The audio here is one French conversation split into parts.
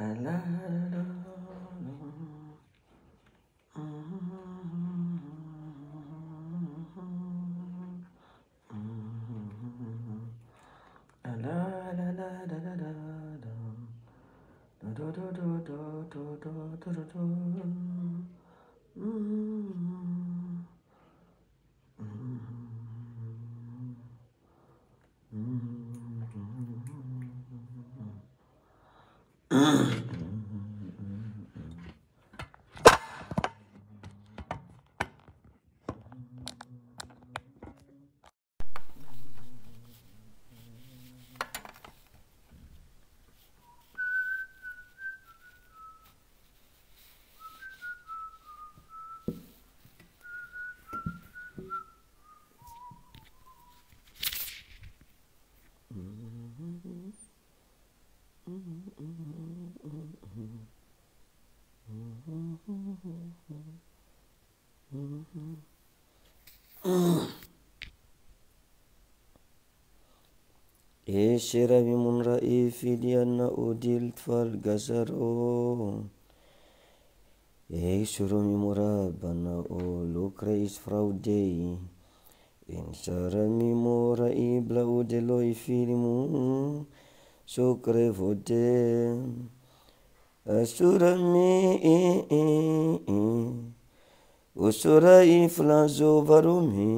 la la Ishira bimun ra'ifi dianna udil fal gazaro. Ishuru mimura bana o lukra isfraudei. Inshara mimura ibla udelo ifilimu. सुकृफुजे أسرمي أسري فلازو برمي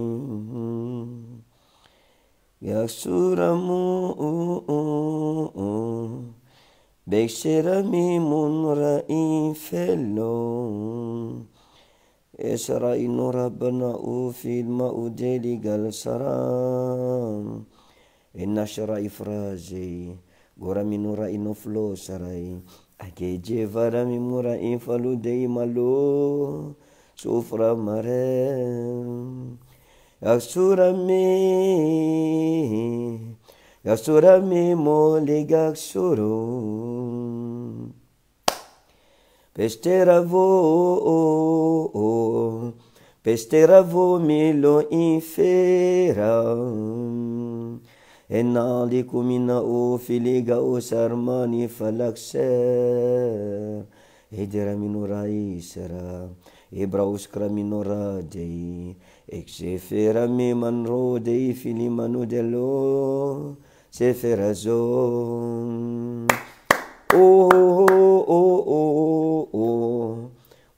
يا سورمو بشرمي من رأي فلو إسرائيل ربنا في الماء ديلي قال سرام إن شرع إفرازي goraminura inoflo sarai akeje infalu de malo sofra mare me moliga moligakshuru Pestera vo Pestera vo milo infera ان عليك من اوفلي او سرماني فلك سر هجر من رايسرا إبراوسكرا من رادي اكسفيرا مي من رودي في لمن دلو سفر زون اوه اوه اوه اوه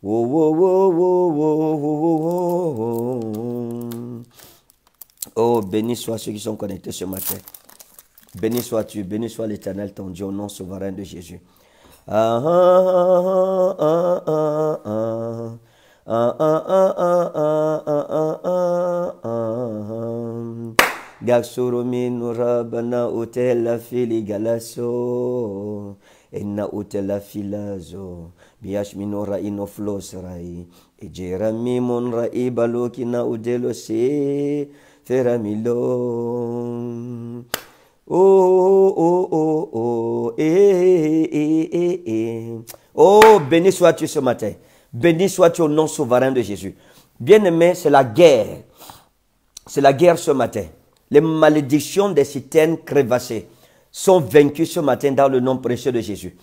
اوه اوه اوه اوه اوه Oh, béni soit ceux qui sont connectés ce matin. Béni sois-tu, béni soit l'Éternel, ton Dieu, au nom souverain de Jésus. Ah, ah, ah, gaksuru minu rabana utela fili galaso ena utela filazo biash minu ra ino flos rai ejera mimun ibalokina udelo Oh, oh, oh, oh, eh, eh, eh, Oh, béni sois-tu ce matin. Béni sois-tu au nom souverain de Jésus. Bien-aimé, c'est la guerre. C'est la guerre ce matin. Les malédictions des citernes crévassées sont vaincues ce matin dans le nom précieux de Jésus.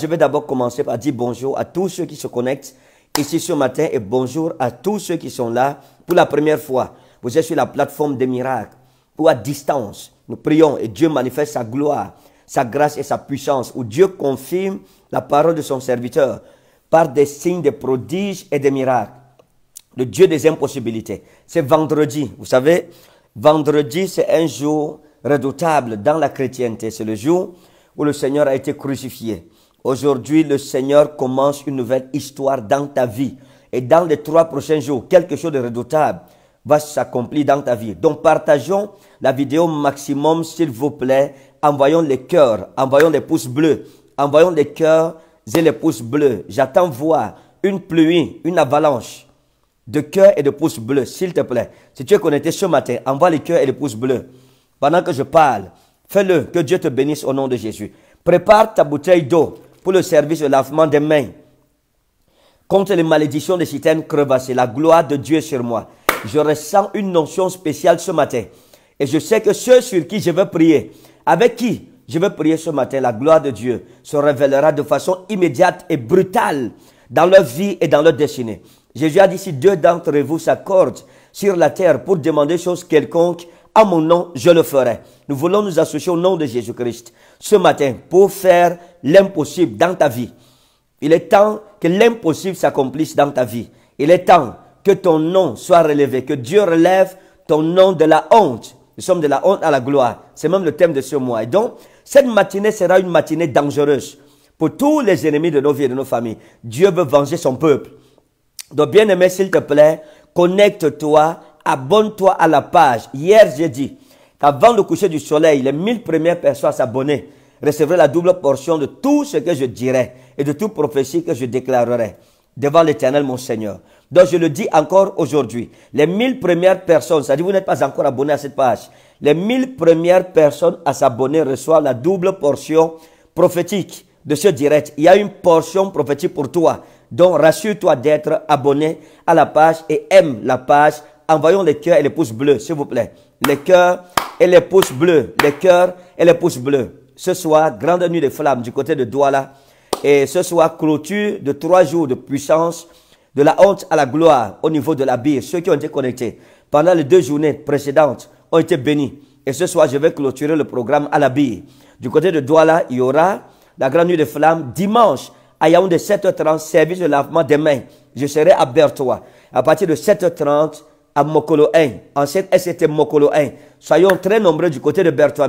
je vais d'abord commencer par dire bonjour à tous ceux qui se connectent ici ce matin et bonjour à tous ceux qui sont là pour la première fois. Vous êtes sur la plateforme des miracles ou à distance. Nous prions et Dieu manifeste sa gloire, sa grâce et sa puissance, où Dieu confirme la parole de son serviteur par des signes, de prodiges et des miracles. Le Dieu des impossibilités. C'est vendredi, vous savez, vendredi c'est un jour redoutable dans la chrétienté. C'est le jour où le Seigneur a été crucifié. Aujourd'hui, le Seigneur commence une nouvelle histoire dans ta vie. Et dans les trois prochains jours, quelque chose de redoutable va s'accomplir dans ta vie. Donc partageons la vidéo maximum, s'il vous plaît. Envoyons les cœurs, envoyons les pouces bleus, envoyons les cœurs et les pouces bleus. J'attends voir une pluie, une avalanche de cœurs et de pouces bleus, s'il te plaît. Si tu es connecté ce matin, envoie les cœurs et les pouces bleus. Pendant que je parle, fais-le. Que Dieu te bénisse au nom de Jésus. Prépare ta bouteille d'eau pour le service de lavement des mains. Contre les malédictions de citernes crevassées, la gloire de Dieu est sur moi je ressens une notion spéciale ce matin. Et je sais que ceux sur qui je veux prier, avec qui je veux prier ce matin, la gloire de Dieu se révélera de façon immédiate et brutale dans leur vie et dans leur destinée. Jésus a dit, si deux d'entre vous s'accordent sur la terre pour demander chose quelconque, à mon nom, je le ferai. Nous voulons nous associer au nom de Jésus-Christ ce matin pour faire l'impossible dans ta vie. Il est temps que l'impossible s'accomplisse dans ta vie. Il est temps que ton nom soit relevé, que Dieu relève ton nom de la honte. Nous sommes de la honte à la gloire. C'est même le thème de ce mois. Et donc, cette matinée sera une matinée dangereuse pour tous les ennemis de nos vies et de nos familles. Dieu veut venger son peuple. Donc, bien aimé, s'il te plaît, connecte-toi, abonne-toi à la page. Hier, j'ai dit qu'avant le coucher du soleil, les mille premières personnes à s'abonner recevraient la double portion de tout ce que je dirai et de toute prophétie que je déclarerai devant l'éternel, mon Seigneur. Donc je le dis encore aujourd'hui, les mille premières personnes, c'est-à-dire vous n'êtes pas encore abonné à cette page, les mille premières personnes à s'abonner reçoivent la double portion prophétique de ce direct. Il y a une portion prophétique pour toi. Donc rassure-toi d'être abonné à la page et aime la page. Envoyons les cœurs et les pouces bleus, s'il vous plaît. Les cœurs et les pouces bleus. Les cœurs et les pouces bleus. Ce soir, grande nuit de flammes du côté de Douala. Et ce soir, clôture de trois jours de puissance de la honte à la gloire au niveau de la bille. Ceux qui ont été connectés pendant les deux journées précédentes ont été bénis. Et ce soir, je vais clôturer le programme à la bille. Du côté de Douala, il y aura la grande nuit de flamme. Dimanche, à Yaoundé, 7h30, service de lavement des mains. Je serai à Bertois. À partir de 7h30, à Mokolo 1, ancienne SCT Mokolo 1. Soyons très nombreux du côté de Bertois.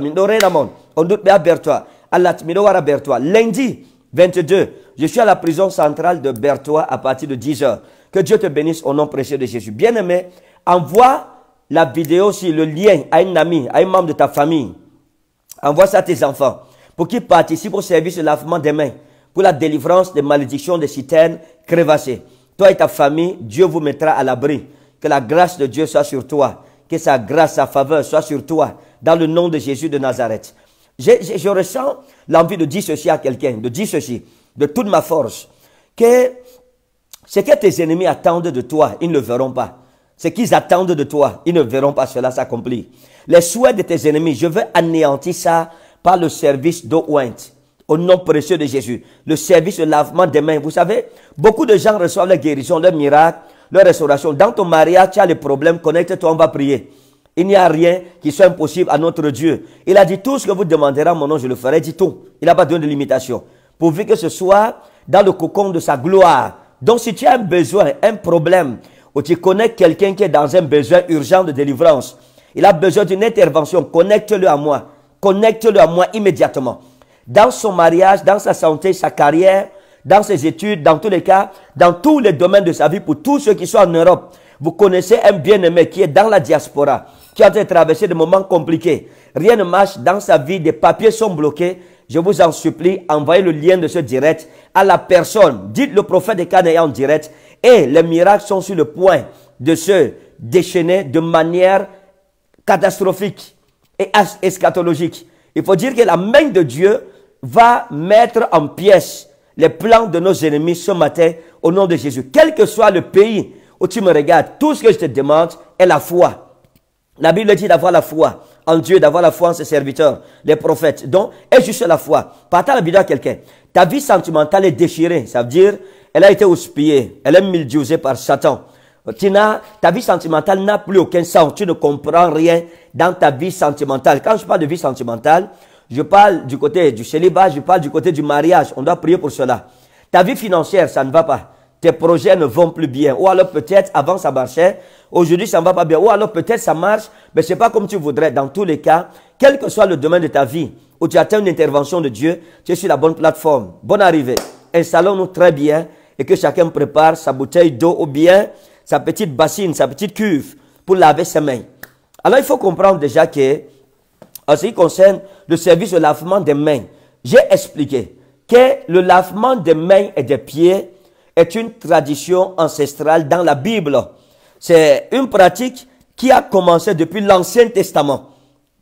on doute à Bertois. Allah, à Bertois. Lundi, 22. Je suis à la prison centrale de Berthois à partir de 10 h Que Dieu te bénisse au nom précieux de Jésus. Bien-aimé, envoie la vidéo sur le lien à une amie, à un membre de ta famille. Envoie ça à tes enfants pour qu'ils participent au service de lavement des mains, pour la délivrance des malédictions des citernes crevassées. Toi et ta famille, Dieu vous mettra à l'abri. Que la grâce de Dieu soit sur toi. Que sa grâce, sa faveur soit sur toi. Dans le nom de Jésus de Nazareth. Je, ressens l'envie de dire ceci à quelqu'un, de dire ceci, de toute ma force, que ce que tes ennemis attendent de toi, ils ne le verront pas. Ce qu'ils attendent de toi, ils ne verront pas cela s'accomplir. Les souhaits de tes ennemis, je veux anéantir ça par le service d'eau au nom précieux de Jésus. Le service de lavement des mains. Vous savez, beaucoup de gens reçoivent la guérison, leur miracle, leur restauration. Dans ton mariage, tu as les problèmes, connecte-toi, on va prier. Il n'y a rien qui soit impossible à notre Dieu. Il a dit tout ce que vous demanderez à mon nom, je le ferai, dit tout. Il n'a pas donné de limitation. Pourvu que ce soit dans le cocon de sa gloire. Donc si tu as un besoin, un problème, ou tu connais quelqu'un qui est dans un besoin urgent de délivrance, il a besoin d'une intervention, connecte-le à moi. Connecte-le à moi immédiatement. Dans son mariage, dans sa santé, sa carrière, dans ses études, dans tous les cas, dans tous les domaines de sa vie, pour tous ceux qui sont en Europe. Vous connaissez un bien-aimé qui est dans la diaspora qui a traversé des moments compliqués. Rien ne marche dans sa vie, des papiers sont bloqués. Je vous en supplie, envoyez le lien de ce direct à la personne. Dites le prophète de Canaan en direct. Et les miracles sont sur le point de se déchaîner de manière catastrophique et eschatologique. Il faut dire que la main de Dieu va mettre en pièces les plans de nos ennemis ce matin au nom de Jésus. Quel que soit le pays où tu me regardes, tout ce que je te demande est la foi. La Bible dit d'avoir la foi en Dieu, d'avoir la foi en ses serviteurs, les prophètes. Donc, est juste la foi. Partage la Bible à quelqu'un. Ta vie sentimentale est déchirée. Ça veut dire, elle a été houspillée. Elle est mildiusée par Satan. ta vie sentimentale n'a plus aucun sens. Tu ne comprends rien dans ta vie sentimentale. Quand je parle de vie sentimentale, je parle du côté du célibat, je parle du côté du mariage. On doit prier pour cela. Ta vie financière, ça ne va pas tes projets ne vont plus bien. Ou alors peut-être avant ça marchait, aujourd'hui ça ne va pas bien. Ou alors peut-être ça marche, mais ce n'est pas comme tu voudrais. Dans tous les cas, quel que soit le domaine de ta vie, où tu attends une intervention de Dieu, tu es sur la bonne plateforme. Bonne arrivée. Installons-nous très bien et que chacun prépare sa bouteille d'eau ou bien sa petite bassine, sa petite cuve pour laver ses mains. Alors il faut comprendre déjà que, en ce qui concerne le service de lavement des mains, j'ai expliqué que le lavement des mains et des pieds est une tradition ancestrale dans la Bible. C'est une pratique qui a commencé depuis l'Ancien Testament.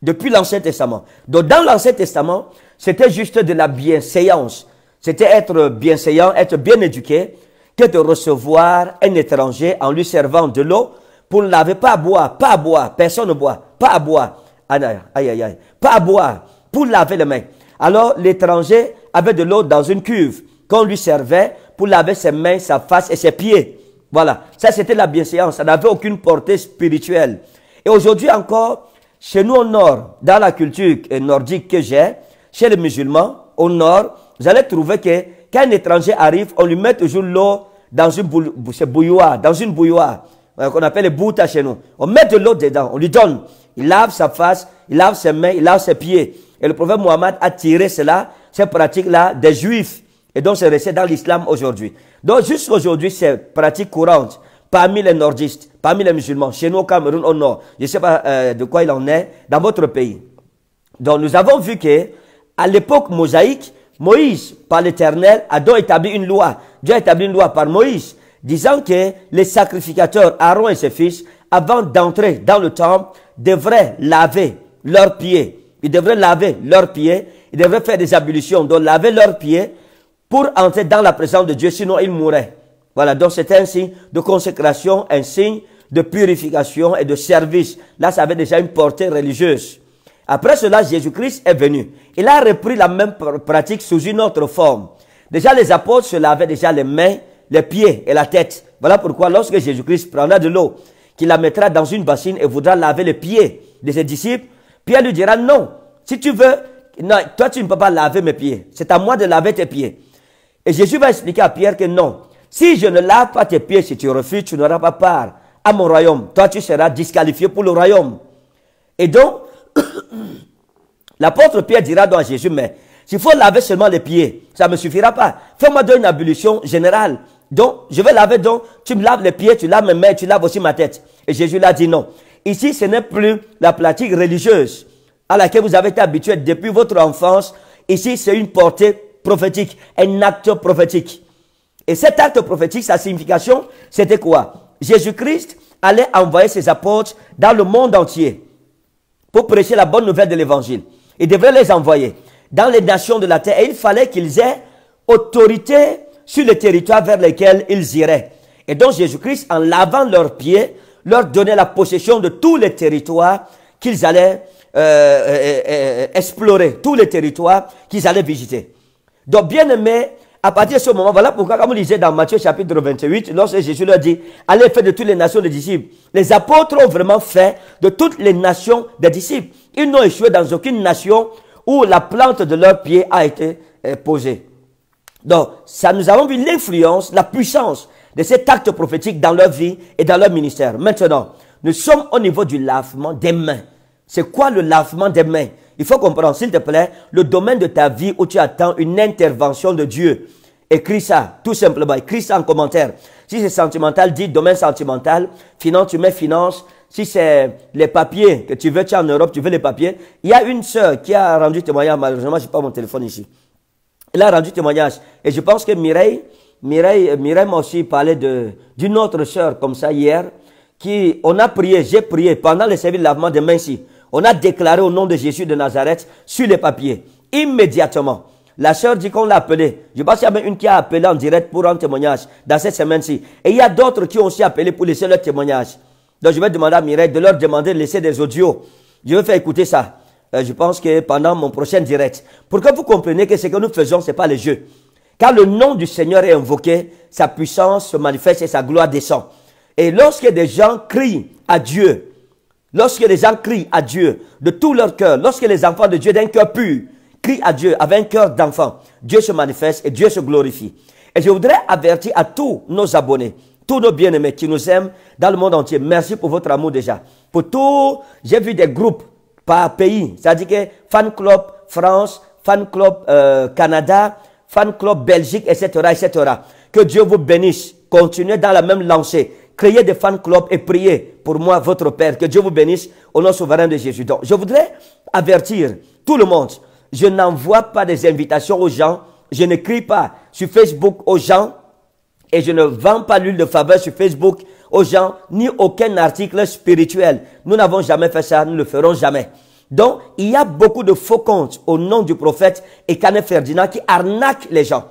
Depuis l'Ancien Testament. Donc dans l'Ancien Testament, c'était juste de la bienséance. C'était être bienséant, être bien éduqué, que de recevoir un étranger en lui servant de l'eau pour ne laver, pas à boire, pas à boire, personne ne boit, pas à boire, aïe, aïe, aïe, pas à boire, pour laver les mains. Alors l'étranger avait de l'eau dans une cuve qu'on lui servait pour laver ses mains, sa face et ses pieds. Voilà, ça c'était la bienséance, ça n'avait aucune portée spirituelle. Et aujourd'hui encore, chez nous au nord, dans la culture euh, nordique que j'ai, chez les musulmans, au nord, vous allez trouver que quand un étranger arrive, on lui met toujours l'eau dans une bouilloire, dans une bouilloire, euh, qu'on appelle les à chez nous. On met de l'eau dedans, on lui donne. Il lave sa face, il lave ses mains, il lave ses pieds. Et le prophète Muhammad a tiré cela, ces pratique là des juifs. Et donc, c'est resté dans l'islam aujourd'hui. Donc, jusqu'aujourd'hui, c'est pratique courante parmi les nordistes, parmi les musulmans, chez nous au Cameroun, au nord. Je ne sais pas euh, de quoi il en est dans votre pays. Donc, nous avons vu que à l'époque mosaïque, Moïse, par l'Éternel, a donc établi une loi. Dieu a établi une loi par Moïse, disant que les sacrificateurs, Aaron et ses fils, avant d'entrer dans le temple, devraient laver leurs pieds. Ils devraient laver leurs pieds. Ils devraient faire des ablutions, donc laver leurs pieds pour entrer dans la présence de Dieu, sinon il mourrait. Voilà, donc c'est un signe de consécration, un signe de purification et de service. Là, ça avait déjà une portée religieuse. Après cela, Jésus-Christ est venu. Il a repris la même pratique sous une autre forme. Déjà, les apôtres se lavaient déjà les mains, les pieds et la tête. Voilà pourquoi lorsque Jésus-Christ prendra de l'eau, qu'il la mettra dans une bassine et voudra laver les pieds de ses disciples, Pierre lui dira non, si tu veux, toi tu ne peux pas laver mes pieds. C'est à moi de laver tes pieds. Et Jésus va expliquer à Pierre que non, si je ne lave pas tes pieds, si tu refuses, tu n'auras pas part à mon royaume. Toi, tu seras disqualifié pour le royaume. Et donc, l'apôtre Pierre dira donc à Jésus, mais s'il faut laver seulement les pieds, ça ne me suffira pas. Fais-moi donc une ablution générale. Donc, je vais laver donc, tu me laves les pieds, tu laves mes mains, tu laves aussi ma tête. Et Jésus l'a dit non. Ici, ce n'est plus la pratique religieuse à laquelle vous avez été habitué depuis votre enfance. Ici, c'est une portée prophétique, un acte prophétique. Et cet acte prophétique, sa signification, c'était quoi Jésus-Christ allait envoyer ses apôtres dans le monde entier pour prêcher la bonne nouvelle de l'évangile. Il devait les envoyer dans les nations de la terre et il fallait qu'ils aient autorité sur les territoires vers lesquels ils iraient. Et donc Jésus-Christ, en lavant leurs pieds, leur donnait la possession de tous les territoires qu'ils allaient euh, euh, euh, explorer, tous les territoires qu'ils allaient visiter. Donc, bien aimé, à partir de ce moment, voilà pourquoi, comme on lisait dans Matthieu chapitre 28, lorsque Jésus leur dit, allez faire de toutes les nations des disciples, les apôtres ont vraiment fait de toutes les nations des disciples. Ils n'ont échoué dans aucune nation où la plante de leurs pieds a été euh, posée. Donc, ça, nous avons vu l'influence, la puissance de cet acte prophétique dans leur vie et dans leur ministère. Maintenant, nous sommes au niveau du lavement des mains. C'est quoi le lavement des mains il faut comprendre, s'il te plaît, le domaine de ta vie où tu attends une intervention de Dieu. Écris ça, tout simplement. Écris ça en commentaire. Si c'est sentimental, dis domaine sentimental. Finance, tu mets finance. Si c'est les papiers que tu veux, tu es en Europe, tu veux les papiers. Il y a une sœur qui a rendu témoignage. Malheureusement, n'ai pas mon téléphone ici. Elle a rendu témoignage. Et je pense que Mireille, Mireille, Mireille m'a aussi parlé de, d'une autre sœur comme ça hier, qui, on a prié, j'ai prié pendant le service de lavement des mains ici. On a déclaré au nom de Jésus de Nazareth sur les papiers. Immédiatement. La sœur dit qu'on l'a appelé. Je pense qu'il y a une qui a appelé en direct pour un témoignage dans cette semaine-ci. Et il y a d'autres qui ont aussi appelé pour laisser leur témoignage. Donc je vais demander à Mireille de leur demander de laisser des audios. Je vais faire écouter ça. Euh, je pense que pendant mon prochain direct. Pour que vous compreniez que ce que nous faisons, ce n'est pas le jeu. Car le nom du Seigneur est invoqué, sa puissance se manifeste et sa gloire descend. Et lorsque des gens crient à Dieu, Lorsque les gens crient à Dieu de tout leur cœur, lorsque les enfants de Dieu d'un cœur pur crient à Dieu avec un cœur d'enfant, Dieu se manifeste et Dieu se glorifie. Et je voudrais avertir à tous nos abonnés, tous nos bien-aimés qui nous aiment dans le monde entier. Merci pour votre amour déjà. Pour tout, j'ai vu des groupes par pays. C'est-à-dire que fan club France, fan club euh, Canada, fan club Belgique, etc., etc. Que Dieu vous bénisse. Continuez dans la même lancée créer des fan clubs et priez pour moi, votre Père. Que Dieu vous bénisse au nom souverain de Jésus. Donc, je voudrais avertir tout le monde. Je n'envoie pas des invitations aux gens. Je n'écris pas sur Facebook aux gens. Et je ne vends pas l'huile de faveur sur Facebook aux gens, ni aucun article spirituel. Nous n'avons jamais fait ça, nous ne le ferons jamais. Donc, il y a beaucoup de faux comptes au nom du prophète et Canet Ferdinand qui arnaquent les gens.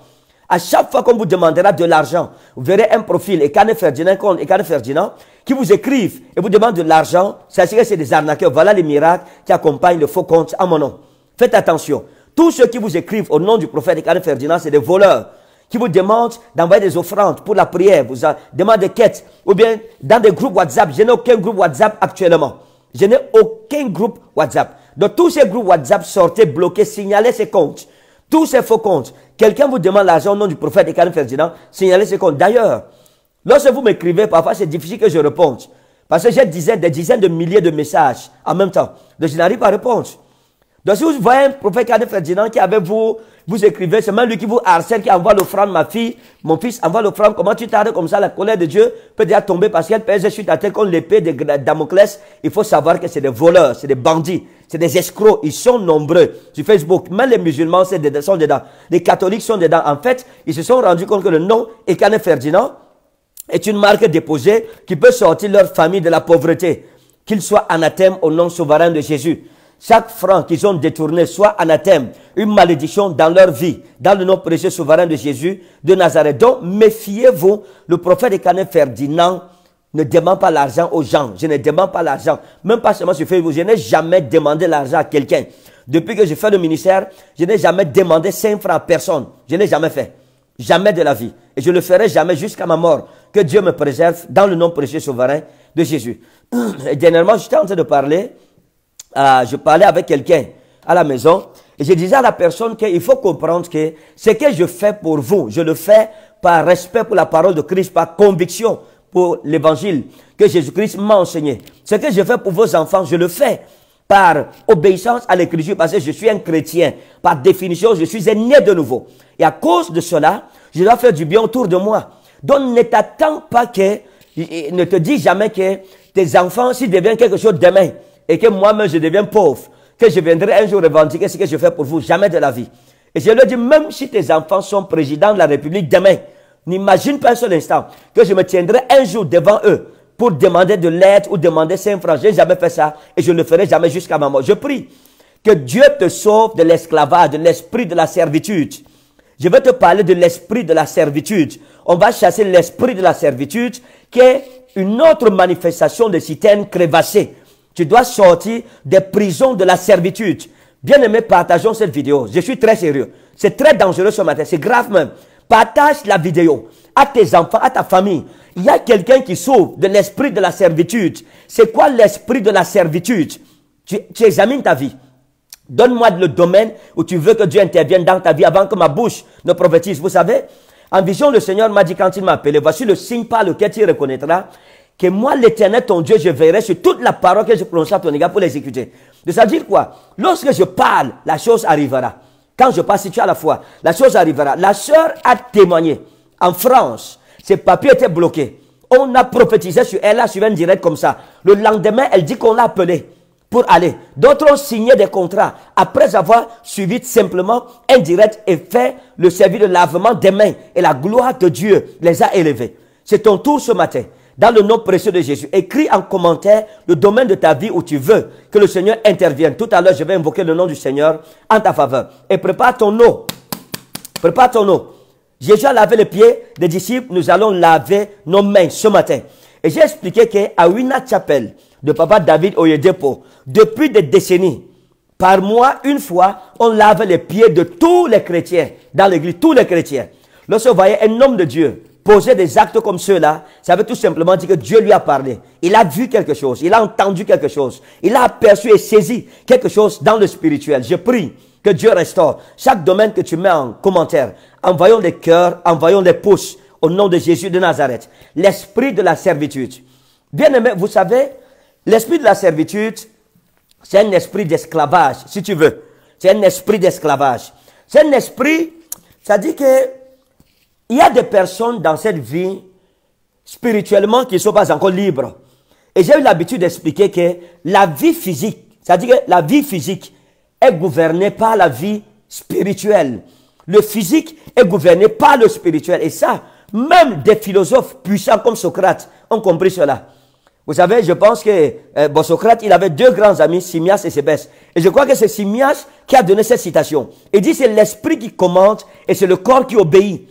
À chaque fois qu'on vous demandera de l'argent, vous verrez un profil, Ekane Ferdinand, Ekane Ferdinand, qui vous écrivent et vous demandent de l'argent. Sachez que c'est des arnaqueurs. Voilà les miracles qui accompagnent le faux compte à mon nom. Faites attention. Tous ceux qui vous écrivent au nom du prophète Ekane Ferdinand, c'est des voleurs qui vous demandent d'envoyer des offrandes pour la prière, vous demandent des quêtes, ou bien dans des groupes WhatsApp. Je n'ai aucun groupe WhatsApp actuellement. Je n'ai aucun groupe WhatsApp. Donc tous ces groupes WhatsApp sortez, bloquez, signalez ces comptes. Tous ces faux comptes. Quelqu'un vous demande l'argent au nom du prophète et Karim Ferdinand, signalez ce compte. D'ailleurs, lorsque vous m'écrivez, parfois c'est difficile que je réponde. Parce que j'ai dizaines, des dizaines de milliers de messages en même temps. Donc je n'arrive pas à répondre. Donc si vous voyez un prophète Cadet Ferdinand qui avait vous, vous écrivez, c'est même lui qui vous harcèle, qui envoie l'offrande, ma fille, mon fils envoie l'offrande, comment tu t'arrêtes comme ça, la colère de Dieu peut déjà tomber parce qu'elle pèse suite à tel comme l'épée de Damoclès. Il faut savoir que c'est des voleurs, c'est des bandits, c'est des escrocs, ils sont nombreux sur Facebook. Même les musulmans sont dedans, les catholiques sont dedans. En fait, ils se sont rendus compte que le nom Cadet Ferdinand est une marque déposée qui peut sortir leur famille de la pauvreté, qu'ils soient anathèmes au nom souverain de Jésus. Chaque franc qu'ils ont détourné soit anathème, une malédiction dans leur vie, dans le nom précieux souverain de Jésus de Nazareth. Donc, méfiez-vous, le prophète de Canet Ferdinand ne demande pas l'argent aux gens. Je ne demande pas l'argent, même pas seulement sur Facebook. Je n'ai jamais demandé l'argent à quelqu'un. Depuis que je fais le ministère, je n'ai jamais demandé 5 francs à personne. Je n'ai jamais fait. Jamais de la vie. Et je le ferai jamais jusqu'à ma mort. Que Dieu me préserve dans le nom précieux souverain de Jésus. Et dernièrement, j'étais en train de parler ah, je parlais avec quelqu'un à la maison et je disais à la personne qu'il faut comprendre que ce que je fais pour vous, je le fais par respect pour la parole de Christ, par conviction pour l'évangile que Jésus-Christ m'a enseigné. Ce que je fais pour vos enfants, je le fais par obéissance à l'écriture parce que je suis un chrétien. Par définition, je suis né de nouveau. Et à cause de cela, je dois faire du bien autour de moi. Donc ne t'attends pas que, ne te dis jamais que tes enfants, s'ils deviennent quelque chose demain, et que moi-même je deviens pauvre, que je viendrai un jour revendiquer ce que je fais pour vous, jamais de la vie. Et je lui dis, même si tes enfants sont présidents de la République demain, n'imagine pas un seul instant que je me tiendrai un jour devant eux pour demander de l'aide ou demander 5 francs. Je n'ai jamais fait ça et je ne le ferai jamais jusqu'à ma mort. Je prie que Dieu te sauve de l'esclavage, de l'esprit de la servitude. Je vais te parler de l'esprit de la servitude. On va chasser l'esprit de la servitude qui est une autre manifestation de citernes crévassées tu dois sortir des prisons de la servitude. bien aimé, partageons cette vidéo. Je suis très sérieux. C'est très dangereux ce matin. C'est grave même. Partage la vidéo à tes enfants, à ta famille. Il y a quelqu'un qui souffre de l'esprit de la servitude. C'est quoi l'esprit de la servitude tu, examines ta vie. Donne-moi le domaine où tu veux que Dieu intervienne dans ta vie avant que ma bouche ne prophétise. Vous savez, en vision, le Seigneur m'a dit quand il m'a appelé, voici le signe par lequel tu reconnaîtras que moi, l'éternel, ton Dieu, je verrai sur toute la parole que je prononce à ton égard pour l'exécuter. Ça dire quoi Lorsque je parle, la chose arrivera. Quand je passe si tu as la foi, la chose arrivera. La sœur a témoigné. En France, ses papiers étaient bloqués. On a prophétisé sur elle, là, sur un direct comme ça. Le lendemain, elle dit qu'on l'a appelé pour aller. D'autres ont signé des contrats après avoir suivi simplement un direct et fait le service de lavement des mains. Et la gloire de Dieu les a élevés. C'est ton tour ce matin dans le nom précieux de Jésus. Écris en commentaire le domaine de ta vie où tu veux que le Seigneur intervienne. Tout à l'heure, je vais invoquer le nom du Seigneur en ta faveur. Et prépare ton eau. Prépare ton eau. Jésus a lavé les pieds des disciples. Nous allons laver nos mains ce matin. Et j'ai expliqué qu'à Wina Chapel, de papa David Oyedepo, depuis des décennies, par mois, une fois, on lave les pieds de tous les chrétiens dans l'église, tous les chrétiens. Lorsqu'on voyait un homme de Dieu poser des actes comme ceux-là, ça veut tout simplement dire que Dieu lui a parlé. Il a vu quelque chose, il a entendu quelque chose, il a aperçu et saisi quelque chose dans le spirituel. Je prie que Dieu restaure chaque domaine que tu mets en commentaire. Envoyons des cœurs, envoyons des pouces au nom de Jésus de Nazareth. L'esprit de la servitude. Bien-aimé, vous savez, l'esprit de la servitude, c'est un esprit d'esclavage, si tu veux. C'est un esprit d'esclavage. C'est un esprit, ça dit que il y a des personnes dans cette vie, spirituellement, qui ne sont pas encore libres. Et j'ai eu l'habitude d'expliquer que la vie physique, c'est-à-dire que la vie physique est gouvernée par la vie spirituelle. Le physique est gouverné par le spirituel. Et ça, même des philosophes puissants comme Socrate ont compris cela. Vous savez, je pense que euh, Socrate, il avait deux grands amis, Simias et Sébès. Et je crois que c'est Simias qui a donné cette citation. Il dit c'est l'esprit qui commande et c'est le corps qui obéit.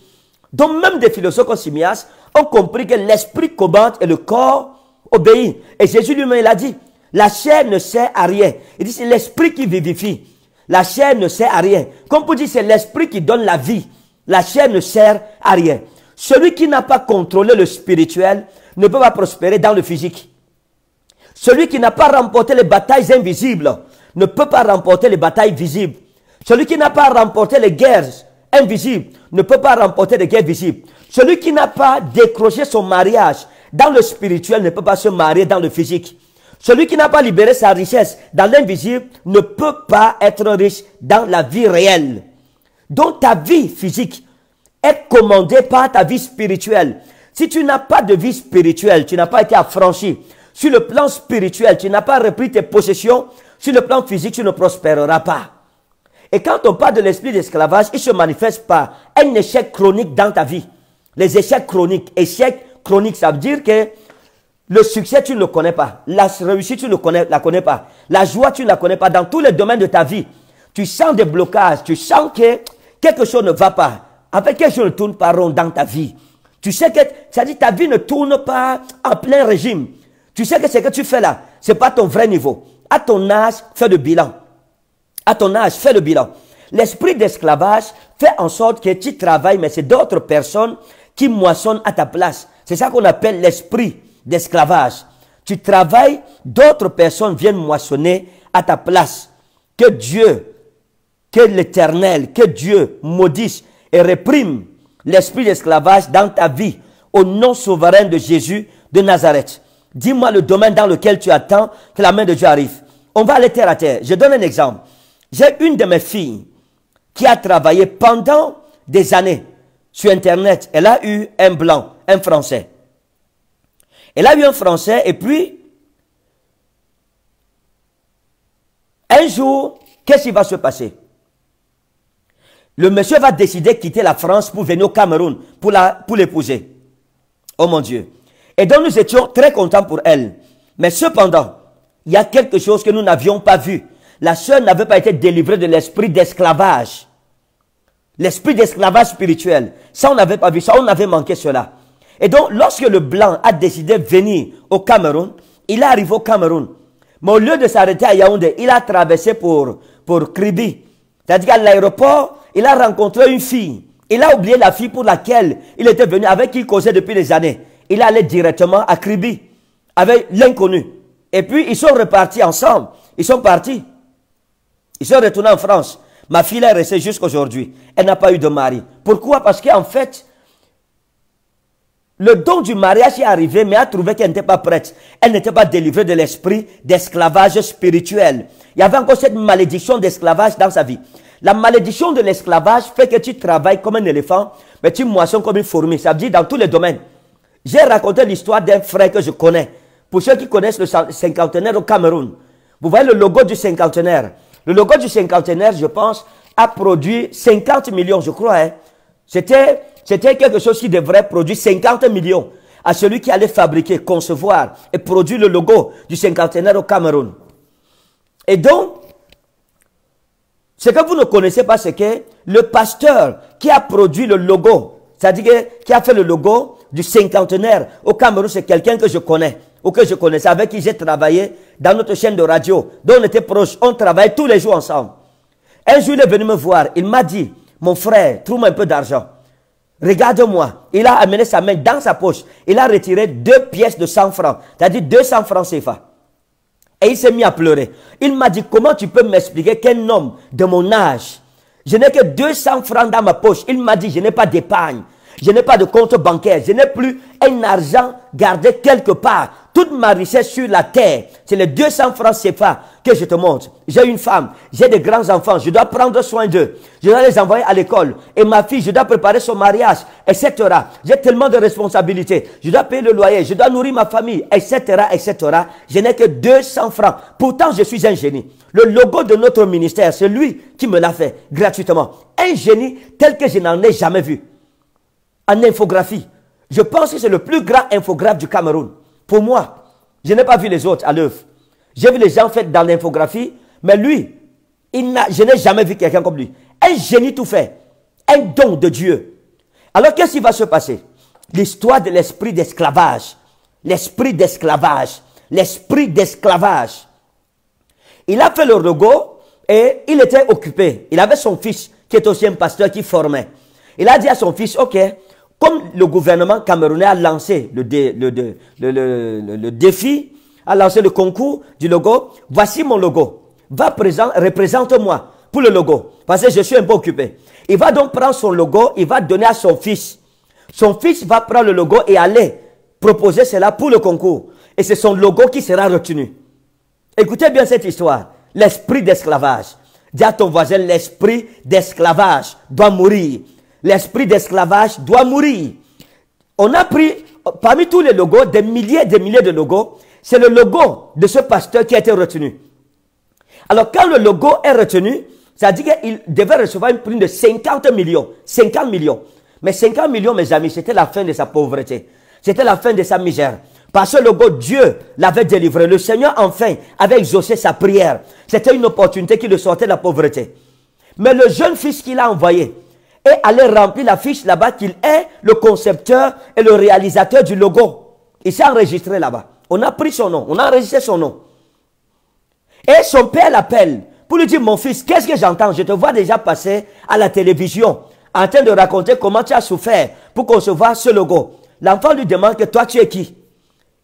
Donc même des philosophes comme Simias ont compris que l'esprit commande et le corps obéit. Et Jésus lui-même, il a dit, la chair ne sert à rien. Il dit, c'est l'esprit qui vivifie. La chair ne sert à rien. Comme vous dire, c'est l'esprit qui donne la vie. La chair ne sert à rien. Celui qui n'a pas contrôlé le spirituel ne peut pas prospérer dans le physique. Celui qui n'a pas remporté les batailles invisibles ne peut pas remporter les batailles visibles. Celui qui n'a pas remporté les guerres invisible ne peut pas remporter de guerre visible. Celui qui n'a pas décroché son mariage dans le spirituel ne peut pas se marier dans le physique. Celui qui n'a pas libéré sa richesse dans l'invisible ne peut pas être riche dans la vie réelle. Donc ta vie physique est commandée par ta vie spirituelle. Si tu n'as pas de vie spirituelle, tu n'as pas été affranchi. Sur le plan spirituel, tu n'as pas repris tes possessions. Sur le plan physique, tu ne prospéreras pas. Et quand on parle de l'esprit d'esclavage, il se manifeste par un échec chronique dans ta vie. Les échecs chroniques. Échec chronique, ça veut dire que le succès, tu ne le connais pas. La réussite, tu ne la connais pas. La joie, tu ne la connais pas. Dans tous les domaines de ta vie, tu sens des blocages. Tu sens que quelque chose ne va pas. Avec quelque chose ne tourne pas rond dans ta vie. Tu sais que, ça dit, ta vie ne tourne pas en plein régime. Tu sais que ce que tu fais là, c'est pas ton vrai niveau. À ton âge, fais le bilan. À ton âge, fais le bilan. L'esprit d'esclavage fait en sorte que tu travailles, mais c'est d'autres personnes qui moissonnent à ta place. C'est ça qu'on appelle l'esprit d'esclavage. Tu travailles, d'autres personnes viennent moissonner à ta place. Que Dieu, que l'Éternel, que Dieu maudisse et réprime l'esprit d'esclavage dans ta vie au nom souverain de Jésus de Nazareth. Dis-moi le domaine dans lequel tu attends que la main de Dieu arrive. On va aller terre à terre. Je donne un exemple. J'ai une de mes filles qui a travaillé pendant des années sur Internet. Elle a eu un blanc, un français. Elle a eu un français et puis, un jour, qu'est-ce qui va se passer Le monsieur va décider de quitter la France pour venir au Cameroun, pour l'épouser. Pour oh mon Dieu. Et donc nous étions très contents pour elle. Mais cependant, il y a quelque chose que nous n'avions pas vu la soeur n'avait pas été délivrée de l'esprit d'esclavage. L'esprit d'esclavage spirituel. Ça, on n'avait pas vu ça, on avait manqué cela. Et donc, lorsque le blanc a décidé de venir au Cameroun, il est arrivé au Cameroun. Mais au lieu de s'arrêter à Yaoundé, il a traversé pour, pour Kribi. C'est-à-dire qu'à l'aéroport, il a rencontré une fille. Il a oublié la fille pour laquelle il était venu, avec qui il causait depuis des années. Il allé directement à Kribi, avec l'inconnu. Et puis, ils sont repartis ensemble. Ils sont partis. Je sont retourné en France. Ma fille est restée jusqu'aujourd'hui. Elle n'a pas eu de mari. Pourquoi Parce qu'en fait, le don du mariage est arrivé, mais a trouvé qu'elle n'était pas prête. Elle n'était pas délivrée de l'esprit d'esclavage spirituel. Il y avait encore cette malédiction d'esclavage dans sa vie. La malédiction de l'esclavage fait que tu travailles comme un éléphant, mais tu moissons comme une fourmi. Ça veut dire dans tous les domaines. J'ai raconté l'histoire d'un frère que je connais. Pour ceux qui connaissent le cinquantenaire au Cameroun, vous voyez le logo du cinquantenaire. Le logo du cinquantenaire, je pense, a produit 50 millions, je crois. Hein. C'était, c'était quelque chose qui devrait produire 50 millions à celui qui allait fabriquer, concevoir et produire le logo du cinquantenaire au Cameroun. Et donc, ce que vous ne connaissez pas, c'est que le pasteur qui a produit le logo, c'est-à-dire qui a fait le logo du cinquantenaire au Cameroun, c'est quelqu'un que je connais ou que je connaissais, avec qui j'ai travaillé dans notre chaîne de radio, dont on était proche, on travaillait tous les jours ensemble. Un jour, il est venu me voir, il m'a dit, mon frère, trouve-moi un peu d'argent. Regarde-moi. Il a amené sa main dans sa poche. Il a retiré deux pièces de 100 francs, c'est-à-dire 200 francs CFA. Et il s'est mis à pleurer. Il m'a dit, comment tu peux m'expliquer qu'un homme de mon âge, je n'ai que 200 francs dans ma poche. Il m'a dit, je n'ai pas d'épargne. Je n'ai pas de compte bancaire. Je n'ai plus un argent gardé quelque part toute ma richesse sur la terre, c'est les 200 francs CFA que je te montre. J'ai une femme, j'ai des grands-enfants, je dois prendre soin d'eux. Je dois les envoyer à l'école. Et ma fille, je dois préparer son mariage, etc. J'ai tellement de responsabilités. Je dois payer le loyer, je dois nourrir ma famille, etc., etc. Je n'ai que 200 francs. Pourtant, je suis un génie. Le logo de notre ministère, c'est lui qui me l'a fait gratuitement. Un génie tel que je n'en ai jamais vu. En infographie. Je pense que c'est le plus grand infographe du Cameroun. Pour moi, je n'ai pas vu les autres à l'œuvre. J'ai vu les gens fait dans l'infographie, mais lui, il n'a, je n'ai jamais vu quelqu'un comme lui. Un génie tout fait, un don de Dieu. Alors qu'est-ce qui va se passer L'histoire de l'esprit d'esclavage, l'esprit d'esclavage, l'esprit d'esclavage. Il a fait le logo et il était occupé. Il avait son fils qui est aussi un pasteur qui formait. Il a dit à son fils, ok, comme le gouvernement camerounais a lancé le, le, défi, a lancé le concours du logo, voici mon logo. Va présent, représente-moi pour le logo. Parce que je suis un peu occupé. Il va donc prendre son logo, il va donner à son fils. Son fils va prendre le logo et aller proposer cela pour le concours. Et c'est son logo qui sera retenu. Écoutez bien cette histoire. L'esprit d'esclavage. Dis à ton voisin, l'esprit d'esclavage doit mourir l'esprit d'esclavage doit mourir. On a pris parmi tous les logos, des milliers et des milliers de logos, c'est le logo de ce pasteur qui a été retenu. Alors quand le logo est retenu, ça dit qu'il devait recevoir une prime de 50 millions. 50 millions. Mais 50 millions, mes amis, c'était la fin de sa pauvreté. C'était la fin de sa misère. Parce que le logo, Dieu l'avait délivré. Le Seigneur, enfin, avait exaucé sa prière. C'était une opportunité qui le sortait de la pauvreté. Mais le jeune fils qu'il a envoyé, et aller remplir la fiche là-bas qu'il est le concepteur et le réalisateur du logo. Il s'est enregistré là-bas. On a pris son nom, on a enregistré son nom. Et son père l'appelle pour lui dire, mon fils, qu'est-ce que j'entends Je te vois déjà passer à la télévision en train de raconter comment tu as souffert pour concevoir ce logo. L'enfant lui demande que toi, tu es qui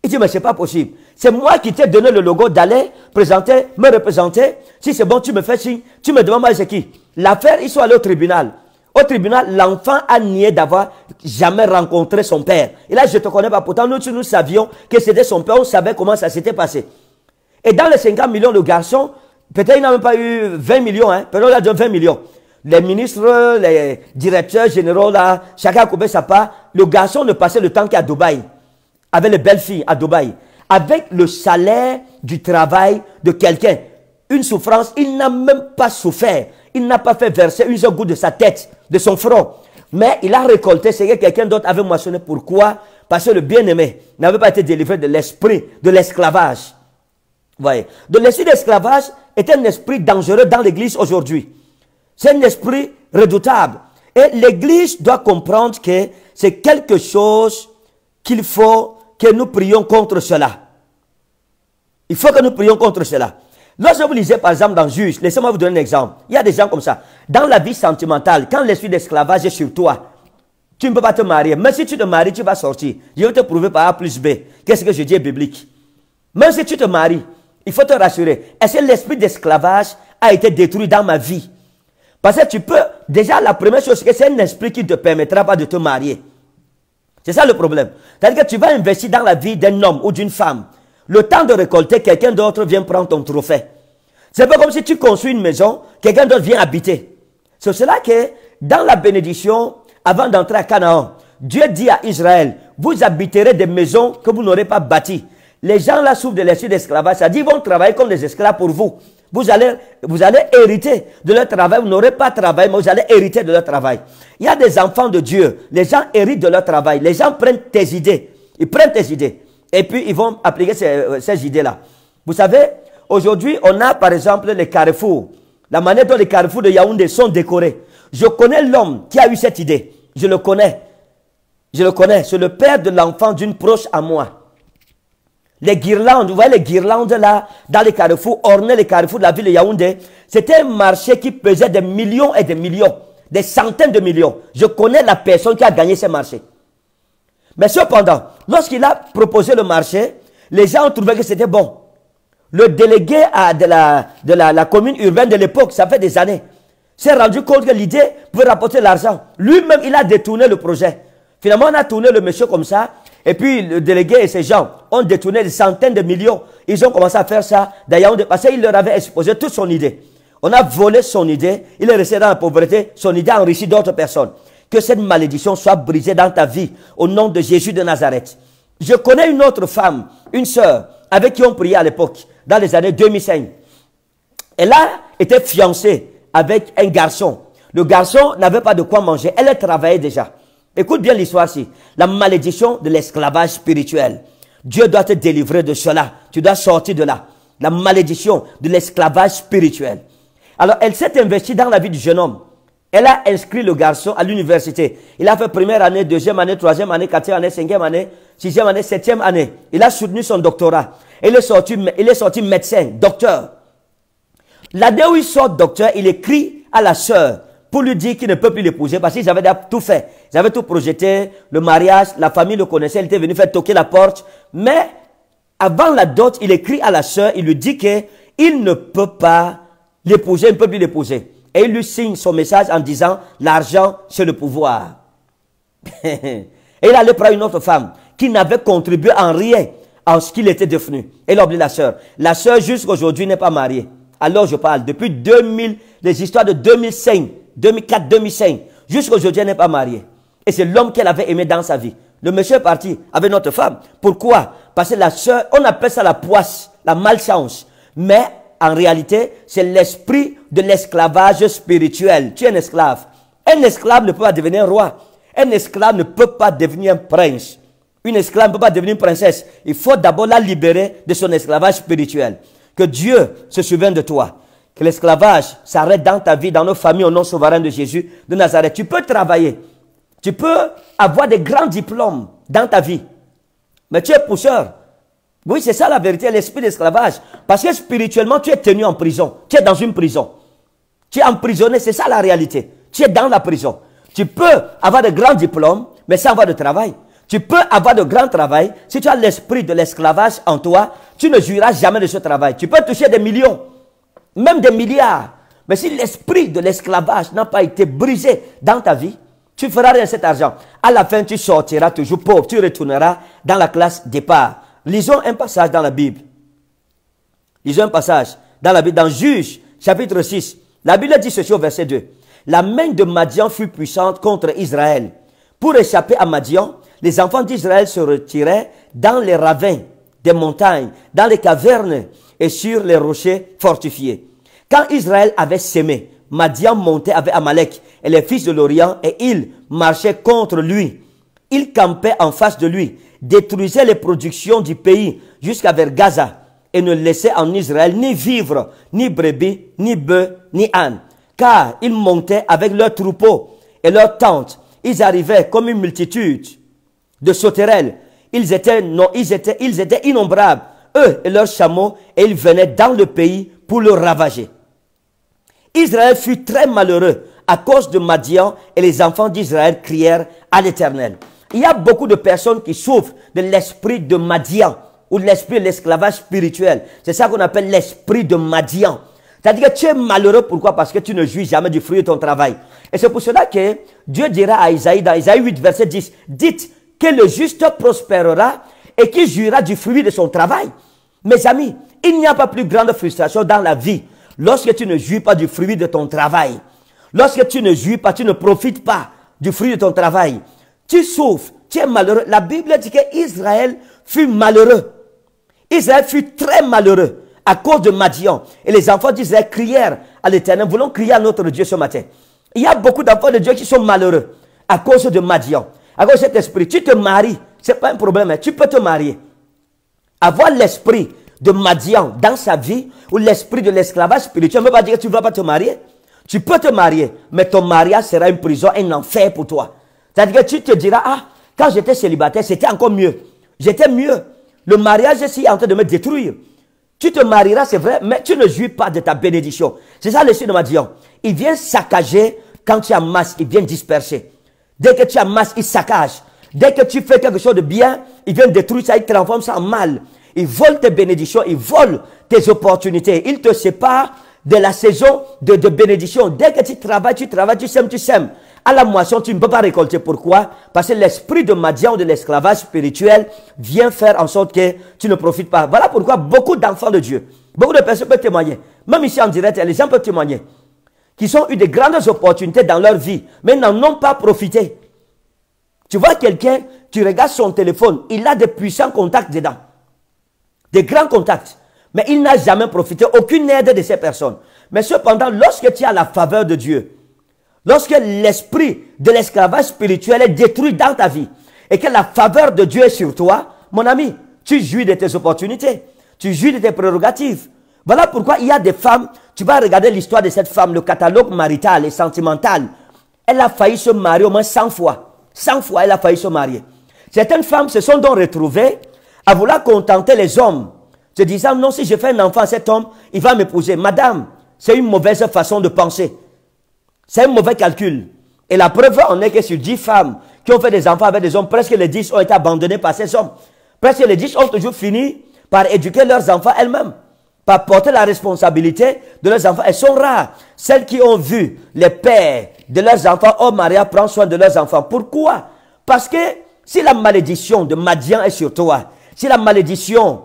Il dit, mais c'est pas possible. C'est moi qui t'ai donné le logo d'aller présenter, me représenter. Si c'est bon, tu me fais signe. Tu me demandes, moi, c'est qui L'affaire, ils sont allés au tribunal. Au tribunal, l'enfant a nié d'avoir jamais rencontré son père. Et là, je te connais pas. Pourtant, nous, nous savions que c'était son père. On savait comment ça s'était passé. Et dans les 50 millions de garçons, peut-être il n'a même pas eu 20 millions. Hein, peut-être a 20 millions. Les ministres, les directeurs généraux, là, chacun a coupé sa part. Le garçon ne passait le temps qu'à Dubaï. Avec les belles filles à Dubaï. Avec le salaire du travail de quelqu'un. Une souffrance, il n'a même pas souffert. Il n'a pas fait verser une seule goutte de sa tête de son front. Mais il a récolté ce que quelqu'un d'autre avait mentionné. Pourquoi Parce que le bien-aimé n'avait pas été délivré de l'esprit de l'esclavage. Voyez. Donc l'esprit d'esclavage est un esprit dangereux dans l'Église aujourd'hui. C'est un esprit redoutable. Et l'Église doit comprendre que c'est quelque chose qu'il faut que nous prions contre cela. Il faut que nous prions contre cela. Lorsque vous lisez par exemple dans Juge, laissez-moi vous donner un exemple. Il y a des gens comme ça. Dans la vie sentimentale, quand l'esprit d'esclavage est sur toi, tu ne peux pas te marier. Même si tu te maries, tu vas sortir. Je vais te prouver par A plus B. Qu'est-ce que je dis est biblique. Même si tu te maries, il faut te rassurer. Est-ce que l'esprit d'esclavage a été détruit dans ma vie Parce que tu peux, déjà la première chose, c'est que c'est un esprit qui ne te permettra pas de te marier. C'est ça le problème. C'est-à-dire que tu vas investir dans la vie d'un homme ou d'une femme le temps de récolter, quelqu'un d'autre vient prendre ton trophée. C'est pas comme si tu construis une maison, quelqu'un d'autre vient habiter. C'est cela que dans la bénédiction, avant d'entrer à Canaan, Dieu dit à Israël, vous habiterez des maisons que vous n'aurez pas bâties. Les gens là souffrent de l'esprit d'esclavage, c'est-à-dire vont travailler comme des esclaves pour vous. Vous allez, vous allez hériter de leur travail. Vous n'aurez pas travaillé, mais vous allez hériter de leur travail. Il y a des enfants de Dieu. Les gens héritent de leur travail. Les gens prennent tes idées. Ils prennent tes idées. Et puis, ils vont appliquer euh, ces, idées-là. Vous savez, aujourd'hui, on a par exemple les carrefours. La manière dont les carrefours de Yaoundé sont décorés. Je connais l'homme qui a eu cette idée. Je le connais. Je le connais. C'est le père de l'enfant d'une proche à moi. Les guirlandes, vous voyez les guirlandes là, dans les carrefours, ornaient les carrefours de la ville de Yaoundé. C'était un marché qui pesait des millions et des millions, des centaines de millions. Je connais la personne qui a gagné ces marchés. Mais cependant, lorsqu'il a proposé le marché, les gens ont trouvé que c'était bon. Le délégué de, la, la commune urbaine de l'époque, ça fait des années, s'est rendu compte que l'idée pouvait rapporter l'argent. Lui-même, il a détourné le projet. Finalement, on a tourné le monsieur comme ça, et puis le délégué et ses gens ont détourné des centaines de millions. Ils ont commencé à faire ça d'ailleurs, parce qu'il leur avait exposé toute son idée. On a volé son idée, il est resté dans la pauvreté, son idée a enrichi d'autres personnes que cette malédiction soit brisée dans ta vie, au nom de Jésus de Nazareth. Je connais une autre femme, une sœur, avec qui on priait à l'époque, dans les années 2005. Elle a été fiancée avec un garçon. Le garçon n'avait pas de quoi manger. Elle travaillait déjà. Écoute bien l'histoire-ci. La malédiction de l'esclavage spirituel. Dieu doit te délivrer de cela. Tu dois sortir de là. La malédiction de l'esclavage spirituel. Alors, elle s'est investie dans la vie du jeune homme. Elle a inscrit le garçon à l'université. Il a fait première année, deuxième année, troisième année, quatrième année, cinquième année, sixième année, septième année. Il a soutenu son doctorat. Il est sorti, il est sorti médecin, docteur. L'année où il sort docteur, il écrit à la sœur pour lui dire qu'il ne peut plus l'épouser parce qu'ils avaient tout fait. Ils avaient tout projeté, le mariage, la famille le connaissait, elle était venue faire toquer la porte. Mais avant la dot, il écrit à la sœur, il lui dit que il ne peut pas l'épouser, il ne peut plus l'épouser et il lui signe son message en disant L'argent, c'est le pouvoir. et il allait prendre une autre femme qui n'avait contribué en rien à ce qu'il était devenu. Et il a oublié la sœur. La sœur, jusqu'aujourd'hui, n'est pas mariée. Alors je parle, depuis 2000, les histoires de 2005, 2004, 2005, jusqu'aujourd'hui, elle n'est pas mariée. Et c'est l'homme qu'elle avait aimé dans sa vie. Le monsieur est parti avec notre femme. Pourquoi Parce que la sœur, on appelle ça la poisse, la malchance. Mais en réalité, c'est l'esprit de l'esclavage spirituel. Tu es un esclave. Un esclave ne peut pas devenir roi. Un esclave ne peut pas devenir un prince. Une esclave ne peut pas devenir une princesse. Il faut d'abord la libérer de son esclavage spirituel. Que Dieu se souvienne de toi. Que l'esclavage s'arrête dans ta vie, dans nos familles, au nom souverain de Jésus de Nazareth. Tu peux travailler. Tu peux avoir des grands diplômes dans ta vie. Mais tu es pousseur. Oui, c'est ça la vérité, l'esprit d'esclavage. Parce que spirituellement, tu es tenu en prison. Tu es dans une prison. Tu es emprisonné, c'est ça la réalité. Tu es dans la prison. Tu peux avoir de grands diplômes, mais sans avoir de travail. Tu peux avoir de grands travail. Si tu as l'esprit de l'esclavage en toi, tu ne jouiras jamais de ce travail. Tu peux toucher des millions, même des milliards. Mais si l'esprit de l'esclavage n'a pas été brisé dans ta vie, tu feras rien de cet argent. À la fin, tu sortiras toujours pauvre. Tu retourneras dans la classe départ lisons un passage dans la Bible. Lisons un passage dans la Bible, dans Juge, chapitre 6. La Bible dit ceci au verset 2. La main de Madian fut puissante contre Israël. Pour échapper à Madian, les enfants d'Israël se retiraient dans les ravins des montagnes, dans les cavernes et sur les rochers fortifiés. Quand Israël avait sémé, Madian montait avec Amalek et les fils de l'Orient et ils marchaient contre lui. Ils campaient en face de lui détruisait les productions du pays jusqu'à vers Gaza et ne laissaient en Israël ni vivre, ni brebis, ni bœufs, ni ânes. Car ils montaient avec leurs troupeaux et leurs tentes. Ils arrivaient comme une multitude de sauterelles. Ils étaient, non, ils étaient, ils étaient innombrables, eux et leurs chameaux, et ils venaient dans le pays pour le ravager. Israël fut très malheureux à cause de Madian et les enfants d'Israël crièrent à l'Éternel. Il y a beaucoup de personnes qui souffrent de l'esprit de Madian ou de l'esprit de l'esclavage spirituel. C'est ça qu'on appelle l'esprit de Madian. C'est-à-dire que tu es malheureux, pourquoi Parce que tu ne jouis jamais du fruit de ton travail. Et c'est pour cela que Dieu dira à Isaïe, dans Isaïe 8, verset 10, dites que le juste prospérera et qu'il jouira du fruit de son travail. Mes amis, il n'y a pas plus grande frustration dans la vie lorsque tu ne jouis pas du fruit de ton travail. Lorsque tu ne jouis pas, tu ne profites pas du fruit de ton travail tu souffres, tu es malheureux. La Bible dit que Israël fut malheureux. Israël fut très malheureux à cause de Madian. Et les enfants d'Israël crièrent à l'Éternel. Voulons crier à notre Dieu ce matin. Il y a beaucoup d'enfants de Dieu qui sont malheureux à cause de Madian. À cause de cet esprit. Tu te maries, ce n'est pas un problème. Hein. Tu peux te marier. Avoir l'esprit de Madian dans sa vie ou l'esprit de l'esclavage spirituel ne veut pas dire que tu ne vas pas te marier. Tu peux te marier, mais ton mariage sera une prison, un enfer pour toi. C'est-à-dire que tu te diras, ah, quand j'étais célibataire, c'était encore mieux. J'étais mieux. Le mariage ici est en train de me détruire. Tu te marieras, c'est vrai, mais tu ne jouis pas de ta bénédiction. C'est ça le de m'a hein. Il vient saccager quand tu as il vient disperser. Dès que tu as il saccage. Dès que tu fais quelque chose de bien, il vient détruire ça, il transforme ça en mal. Il vole tes bénédictions, il vole tes opportunités. Il te sépare de la saison de, de bénédiction. Dès que tu travailles, tu travailles, tu sèmes, tu sèmes. À la moisson, tu ne peux pas récolter. Pourquoi Parce que l'esprit de Madian ou de l'esclavage spirituel vient faire en sorte que tu ne profites pas. Voilà pourquoi beaucoup d'enfants de Dieu, beaucoup de personnes peuvent témoigner. Même ici en direct, les gens peuvent témoigner. Qui ont eu de grandes opportunités dans leur vie, mais n'en ont pas profité. Tu vois quelqu'un, tu regardes son téléphone, il a des puissants contacts dedans. Des grands contacts. Mais il n'a jamais profité aucune aide de ces personnes. Mais cependant, lorsque tu as la faveur de Dieu, lorsque l'esprit de l'esclavage spirituel est détruit dans ta vie et que la faveur de Dieu est sur toi, mon ami, tu jouis de tes opportunités, tu jouis de tes prérogatives. Voilà pourquoi il y a des femmes, tu vas regarder l'histoire de cette femme, le catalogue marital et sentimental. Elle a failli se marier au moins 100 fois. 100 fois, elle a failli se marier. Certaines femmes se sont donc retrouvées à vouloir contenter les hommes, se disant non, si je fais un enfant à cet homme, il va m'épouser. Madame, c'est une mauvaise façon de penser. C'est un mauvais calcul. Et la preuve en est que sur dix femmes qui ont fait des enfants avec des hommes, presque les dix ont été abandonnées par ces hommes. Presque les dix ont toujours fini par éduquer leurs enfants elles-mêmes, par porter la responsabilité de leurs enfants. Elles sont rares. Celles qui ont vu les pères de leurs enfants, oh Maria, prends soin de leurs enfants. Pourquoi Parce que si la malédiction de Madian est sur toi, si la malédiction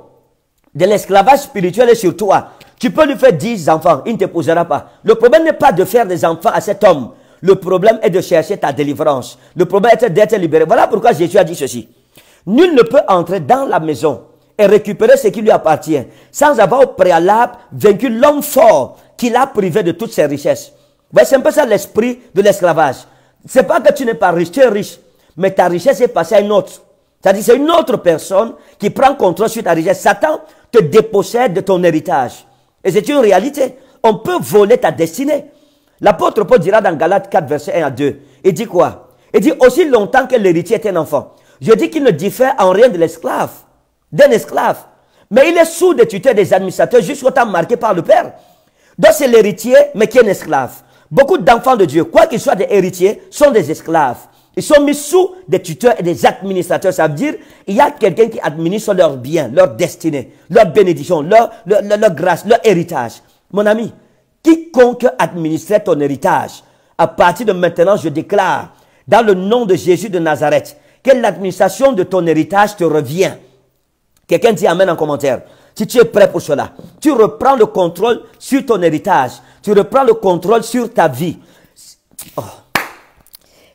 de l'esclavage spirituel est sur toi, tu peux lui faire dix enfants, il ne te posera pas. Le problème n'est pas de faire des enfants à cet homme. Le problème est de chercher ta délivrance. Le problème est d'être libéré. Voilà pourquoi Jésus a dit ceci. Nul ne peut entrer dans la maison et récupérer ce qui lui appartient sans avoir au préalable vaincu l'homme fort qui l'a privé de toutes ses richesses. C'est un peu ça l'esprit de l'esclavage. Ce n'est pas que tu n'es pas riche, tu es riche, mais ta richesse est passée à une autre. C'est-à-dire c'est une autre personne qui prend contrôle sur ta richesse. Satan te dépossède de ton héritage. Et c'est une réalité. On peut voler ta destinée. L'apôtre Paul dira dans Galates 4, verset 1 à 2, il dit quoi Il dit aussi longtemps que l'héritier est un enfant. Je dis qu'il ne diffère en rien de l'esclave, d'un esclave. Mais il est sous des tuteurs des administrateurs jusqu'au temps marqué par le Père. Donc c'est l'héritier, mais qui est un esclave. Beaucoup d'enfants de Dieu, quoi qu'ils soient des héritiers, sont des esclaves. Ils sont mis sous des tuteurs et des administrateurs. Ça veut dire, il y a quelqu'un qui administre leurs bien, leur destinée, leur bénédiction, leur, grâce, leur héritage. Mon ami, quiconque administrait ton héritage, à partir de maintenant, je déclare, dans le nom de Jésus de Nazareth, que l'administration de ton héritage te revient. Quelqu'un dit amène en commentaire. Si tu es prêt pour cela, tu reprends le contrôle sur ton héritage. Tu reprends le contrôle sur ta vie. Oh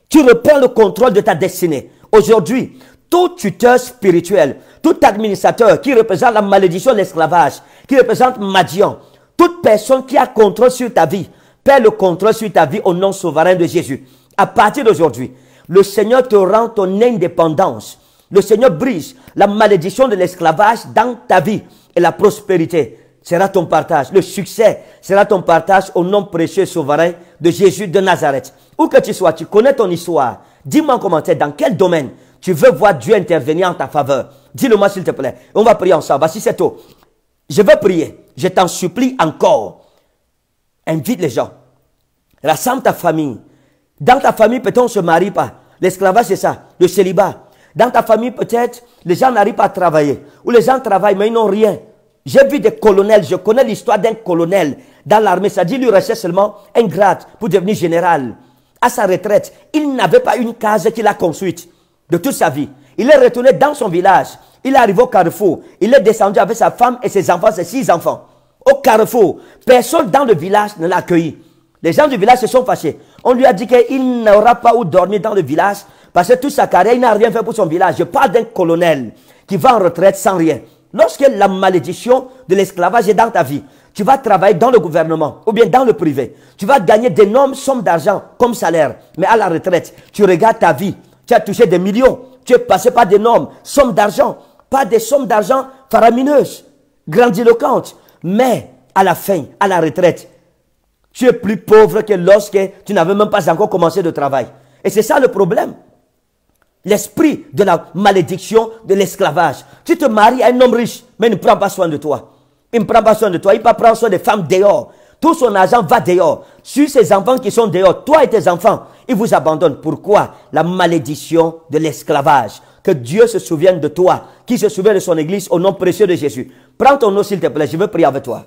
tu reprends le contrôle de ta destinée. Aujourd'hui, tout tuteur spirituel, tout administrateur qui représente la malédiction de l'esclavage, qui représente Madian, toute personne qui a contrôle sur ta vie, perd le contrôle sur ta vie au nom souverain de Jésus. À partir d'aujourd'hui, le Seigneur te rend ton indépendance. Le Seigneur brise la malédiction de l'esclavage dans ta vie et la prospérité sera ton partage. Le succès sera ton partage au nom précieux et souverain de Jésus de Nazareth. Où que tu sois, tu connais ton histoire. Dis-moi en commentaire dans quel domaine tu veux voir Dieu intervenir en ta faveur. Dis-le-moi s'il te plaît. On va prier ensemble. Si c'est tôt. Je veux prier. Je t'en supplie encore. Invite les gens. Rassemble ta famille. Dans ta famille, peut-être on ne se marie pas. L'esclavage, c'est ça. Le célibat. Dans ta famille, peut-être, les gens n'arrivent pas à travailler. Ou les gens travaillent, mais ils n'ont rien. J'ai vu des colonels, je connais l'histoire d'un colonel dans l'armée. Ça dit, lui restait seulement un grade pour devenir général. À sa retraite, il n'avait pas une case qu'il a construite de toute sa vie. Il est retourné dans son village. Il est arrivé au carrefour. Il est descendu avec sa femme et ses enfants, ses six enfants. Au carrefour, personne dans le village ne l'a accueilli. Les gens du village se sont fâchés. On lui a dit qu'il n'aura pas où dormir dans le village parce que toute sa carrière, il n'a rien fait pour son village. Je parle d'un colonel qui va en retraite sans rien. Lorsque la malédiction de l'esclavage est dans ta vie, tu vas travailler dans le gouvernement ou bien dans le privé. Tu vas gagner d'énormes sommes d'argent comme salaire. Mais à la retraite, tu regardes ta vie. Tu as touché des millions. Tu es passé par d'énormes sommes d'argent. Pas des sommes d'argent faramineuses, grandiloquentes. Mais à la fin, à la retraite, tu es plus pauvre que lorsque tu n'avais même pas encore commencé de travail. Et c'est ça le problème l'esprit de la malédiction, de l'esclavage. Tu te maries à un homme riche, mais il ne prend pas soin de toi. Il ne prend pas soin de toi. Il ne prend pas soin des femmes dehors. Tout son argent va dehors. Sur ses enfants qui sont dehors, toi et tes enfants, il vous abandonne. Pourquoi La malédiction de l'esclavage. Que Dieu se souvienne de toi, qui se souvienne de son Église au nom précieux de Jésus. Prends ton nom s'il te plaît, je veux prier avec toi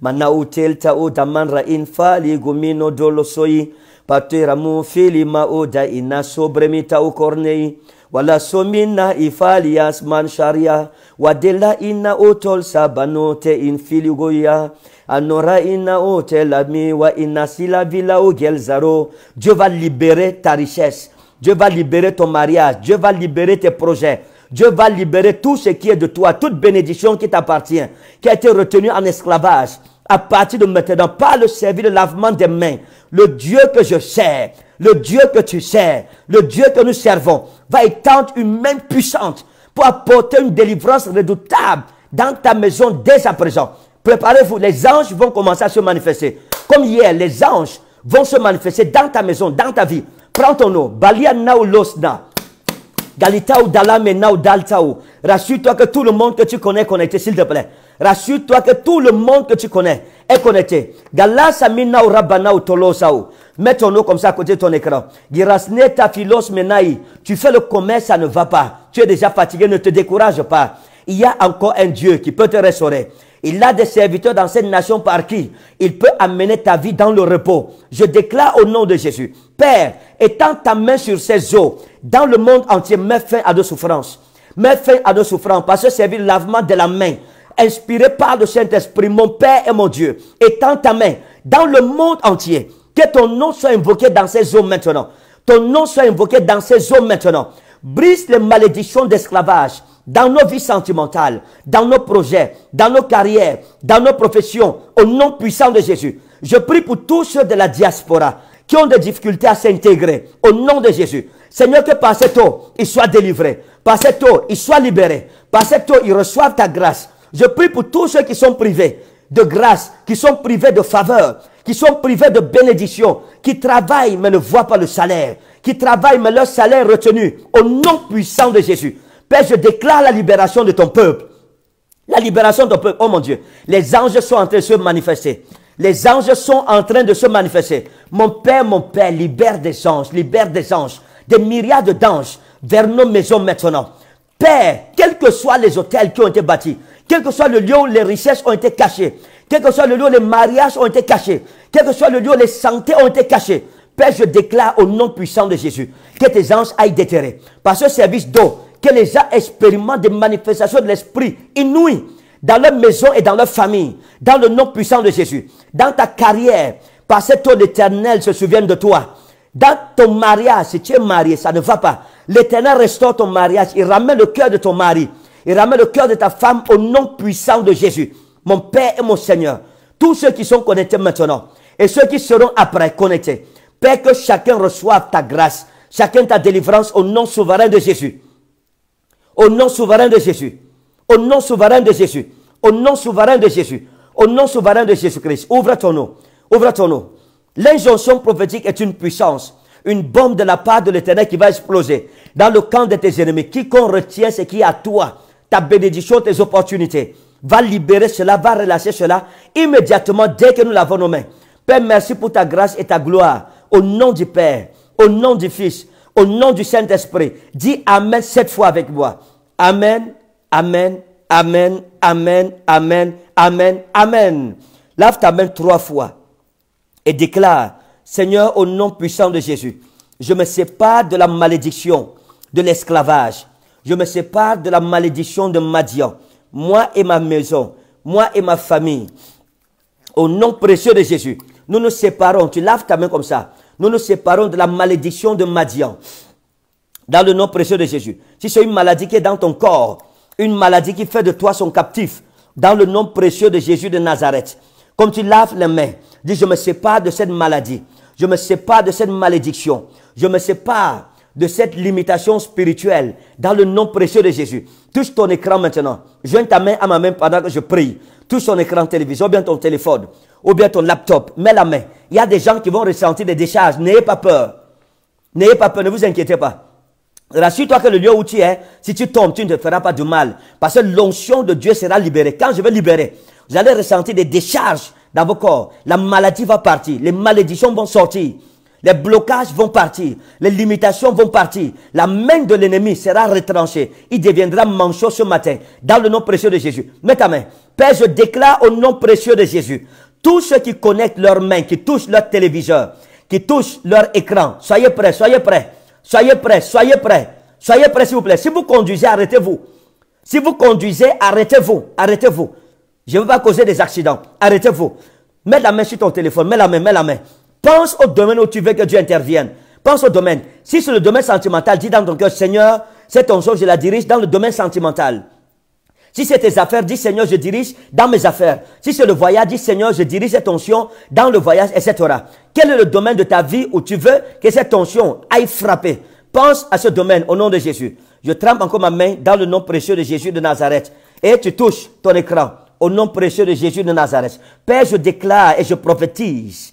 manau telta o damanra in fali gomino dolosoi. patera mu filima o da ina sobremita o wala somina i falias sharia wadela ina otol sabanote te in anora ina otel mi wa inasila sila vila o gelzaro dieu va libérer ta richesse dieu va libérer ton mariage dieu va libérer tes projets Dieu va libérer tout ce qui est de toi, toute bénédiction qui t'appartient, qui a été retenue en esclavage. À partir de maintenant, par le service de lavement des mains, le Dieu que je sers, le Dieu que tu sers, le Dieu que nous servons, va étendre une main puissante pour apporter une délivrance redoutable dans ta maison dès à présent. Préparez-vous, les anges vont commencer à se manifester. Comme hier, les anges vont se manifester dans ta maison, dans ta vie. Prends ton eau. Balia Galitao, Dala, Menao, Rassure-toi que tout le monde que tu connais est connecté, s'il te plaît. Rassure-toi que tout le monde que tu connais est connecté. Rabana Rabanao, Tolosao. Mets ton nom comme ça à côté de ton écran. Tu fais le commerce, ça ne va pas. Tu es déjà fatigué, ne te décourage pas. Il y a encore un Dieu qui peut te restaurer. Il a des serviteurs dans cette nation par qui il peut amener ta vie dans le repos. Je déclare au nom de Jésus, Père, étends ta main sur ces eaux, dans le monde entier, mets fin à nos souffrances. Mets fin à nos souffrances, parce que servir le lavement de la main, inspiré par le Saint-Esprit, mon Père et mon Dieu, étends ta main dans le monde entier. Que ton nom soit invoqué dans ces eaux maintenant. Ton nom soit invoqué dans ces eaux maintenant. Brise les malédictions d'esclavage dans nos vies sentimentales, dans nos projets, dans nos carrières, dans nos professions, au nom puissant de Jésus. Je prie pour tous ceux de la diaspora qui ont des difficultés à s'intégrer, au nom de Jésus. Seigneur, que par cette eau, ils soient délivrés. Par cette eau, ils soient libérés. Par cette eau, ils reçoivent ta grâce. Je prie pour tous ceux qui sont privés de grâce, qui sont privés de faveur, qui sont privés de bénédiction, qui travaillent mais ne voient pas le salaire, qui travaillent mais leur salaire retenu, au nom puissant de Jésus. Père, je déclare la libération de ton peuple. La libération de ton peuple. Oh mon Dieu, les anges sont en train de se manifester. Les anges sont en train de se manifester. Mon Père, mon Père, libère des anges, libère des anges, des myriades d'anges vers nos maisons maintenant. Père, quels que soient les hôtels qui ont été bâtis, quel que soit le lieu où les richesses ont été cachées, quel que soit le lieu où les mariages ont été cachés, quel que soit le lieu où les santé ont été cachées, Père, je déclare au nom puissant de Jésus que tes anges aillent déterrer. Par ce service d'eau, que les gens expérimentent des manifestations de l'esprit inouï dans leur maison et dans leur famille, dans le nom puissant de Jésus, dans ta carrière, parce que l'éternel se souvienne de toi. Dans ton mariage, si tu es marié, ça ne va pas. L'éternel restaure ton mariage. Il ramène le cœur de ton mari. Il ramène le cœur de ta femme au nom puissant de Jésus. Mon Père et mon Seigneur. Tous ceux qui sont connectés maintenant et ceux qui seront après connectés. Père, que chacun reçoive ta grâce, chacun ta délivrance au nom souverain de Jésus. Au nom souverain de Jésus. Au nom souverain de Jésus. Au nom souverain de Jésus. Au nom souverain de Jésus-Christ. Ouvre ton nom. Ouvre ton nom. L'injonction prophétique est une puissance, une bombe de la part de l'éternel qui va exploser dans le camp de tes ennemis. Quiconque retient ce qui est à toi, ta bénédiction, tes opportunités, va libérer cela, va relâcher cela immédiatement dès que nous l'avons mains. Père, merci pour ta grâce et ta gloire. Au nom du Père, au nom du Fils, au nom du Saint-Esprit. Dis Amen sept fois avec moi. Amen, Amen, Amen, Amen, Amen, Amen, Amen. Lave ta main trois fois et déclare, Seigneur, au nom puissant de Jésus, je me sépare de la malédiction de l'esclavage. Je me sépare de la malédiction de Madian. Moi et ma maison, moi et ma famille. Au nom précieux de Jésus, nous nous séparons. Tu laves ta main comme ça nous nous séparons de la malédiction de Madian. Dans le nom précieux de Jésus. Si c'est une maladie qui est dans ton corps, une maladie qui fait de toi son captif, dans le nom précieux de Jésus de Nazareth, comme tu laves les mains, dis je me sépare de cette maladie, je me sépare de cette malédiction, je me sépare de cette limitation spirituelle dans le nom précieux de Jésus. Touche ton écran maintenant. Joins ta main à ma main pendant que je prie. Touche ton écran télévision, ou bien ton téléphone, ou bien ton laptop. Mets la main. Il y a des gens qui vont ressentir des décharges. N'ayez pas peur. N'ayez pas peur, ne vous inquiétez pas. Rassure-toi que le lieu où tu es, si tu tombes, tu ne te feras pas du mal. Parce que l'onction de Dieu sera libérée. Quand je vais libérer, vous allez ressentir des décharges dans vos corps. La maladie va partir. Les malédictions vont sortir. Les blocages vont partir. Les limitations vont partir. La main de l'ennemi sera retranchée. Il deviendra manchot ce matin. Dans le nom précieux de Jésus. Mets ta main. Père, je déclare au nom précieux de Jésus tous ceux qui connectent leurs mains, qui touchent leur téléviseur, qui touchent leur écran, soyez prêts, soyez prêts, soyez prêts, soyez prêts, soyez prêts s'il vous plaît. Si vous conduisez, arrêtez-vous. Si vous conduisez, arrêtez-vous, arrêtez-vous. Je ne veux pas causer des accidents, arrêtez-vous. Mets la main sur ton téléphone, mets la main, mets la main. Pense au domaine où tu veux que Dieu intervienne. Pense au domaine. Si c'est le domaine sentimental, dis dans ton cœur, Seigneur, c'est ton jour, je la dirige dans le domaine sentimental. Si c'est tes affaires, dis Seigneur, je dirige dans mes affaires. Si c'est le voyage, dis Seigneur, je dirige cette tension dans le voyage, etc. Quel est le domaine de ta vie où tu veux que cette tension aille frapper Pense à ce domaine au nom de Jésus. Je trempe encore ma main dans le nom précieux de Jésus de Nazareth. Et tu touches ton écran au nom précieux de Jésus de Nazareth. Père, je déclare et je prophétise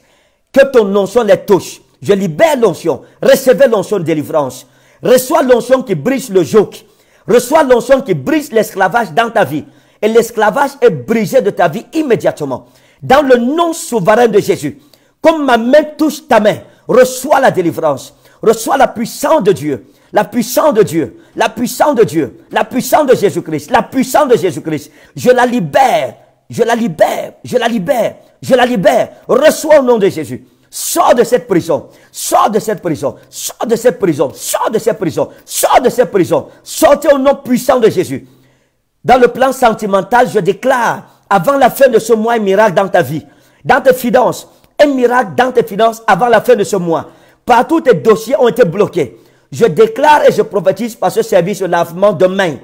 que ton onction les touche. Je libère l'onction. Recevez l'onction de délivrance. Reçois l'onction qui brise le joug. Reçois l'onction qui brise l'esclavage dans ta vie. Et l'esclavage est brisé de ta vie immédiatement. Dans le nom souverain de Jésus, comme ma main touche ta main, reçois la délivrance. Reçois la puissance de Dieu. La puissance de Dieu. La puissance de Dieu. La puissance de Jésus-Christ. La puissance de Jésus-Christ. Je la libère. Je la libère. Je la libère. Je la libère. Reçois au nom de Jésus. Sors de cette prison. Sors de cette prison. Sors de cette prison. Sors de cette prison. Sors de cette prison. Sortez au nom puissant de Jésus. Dans le plan sentimental, je déclare, avant la fin de ce mois, un miracle dans ta vie, dans tes finances, un miracle dans tes finances avant la fin de ce mois. Partout tes dossiers ont été bloqués. Je déclare et je prophétise par ce service de lavement demain.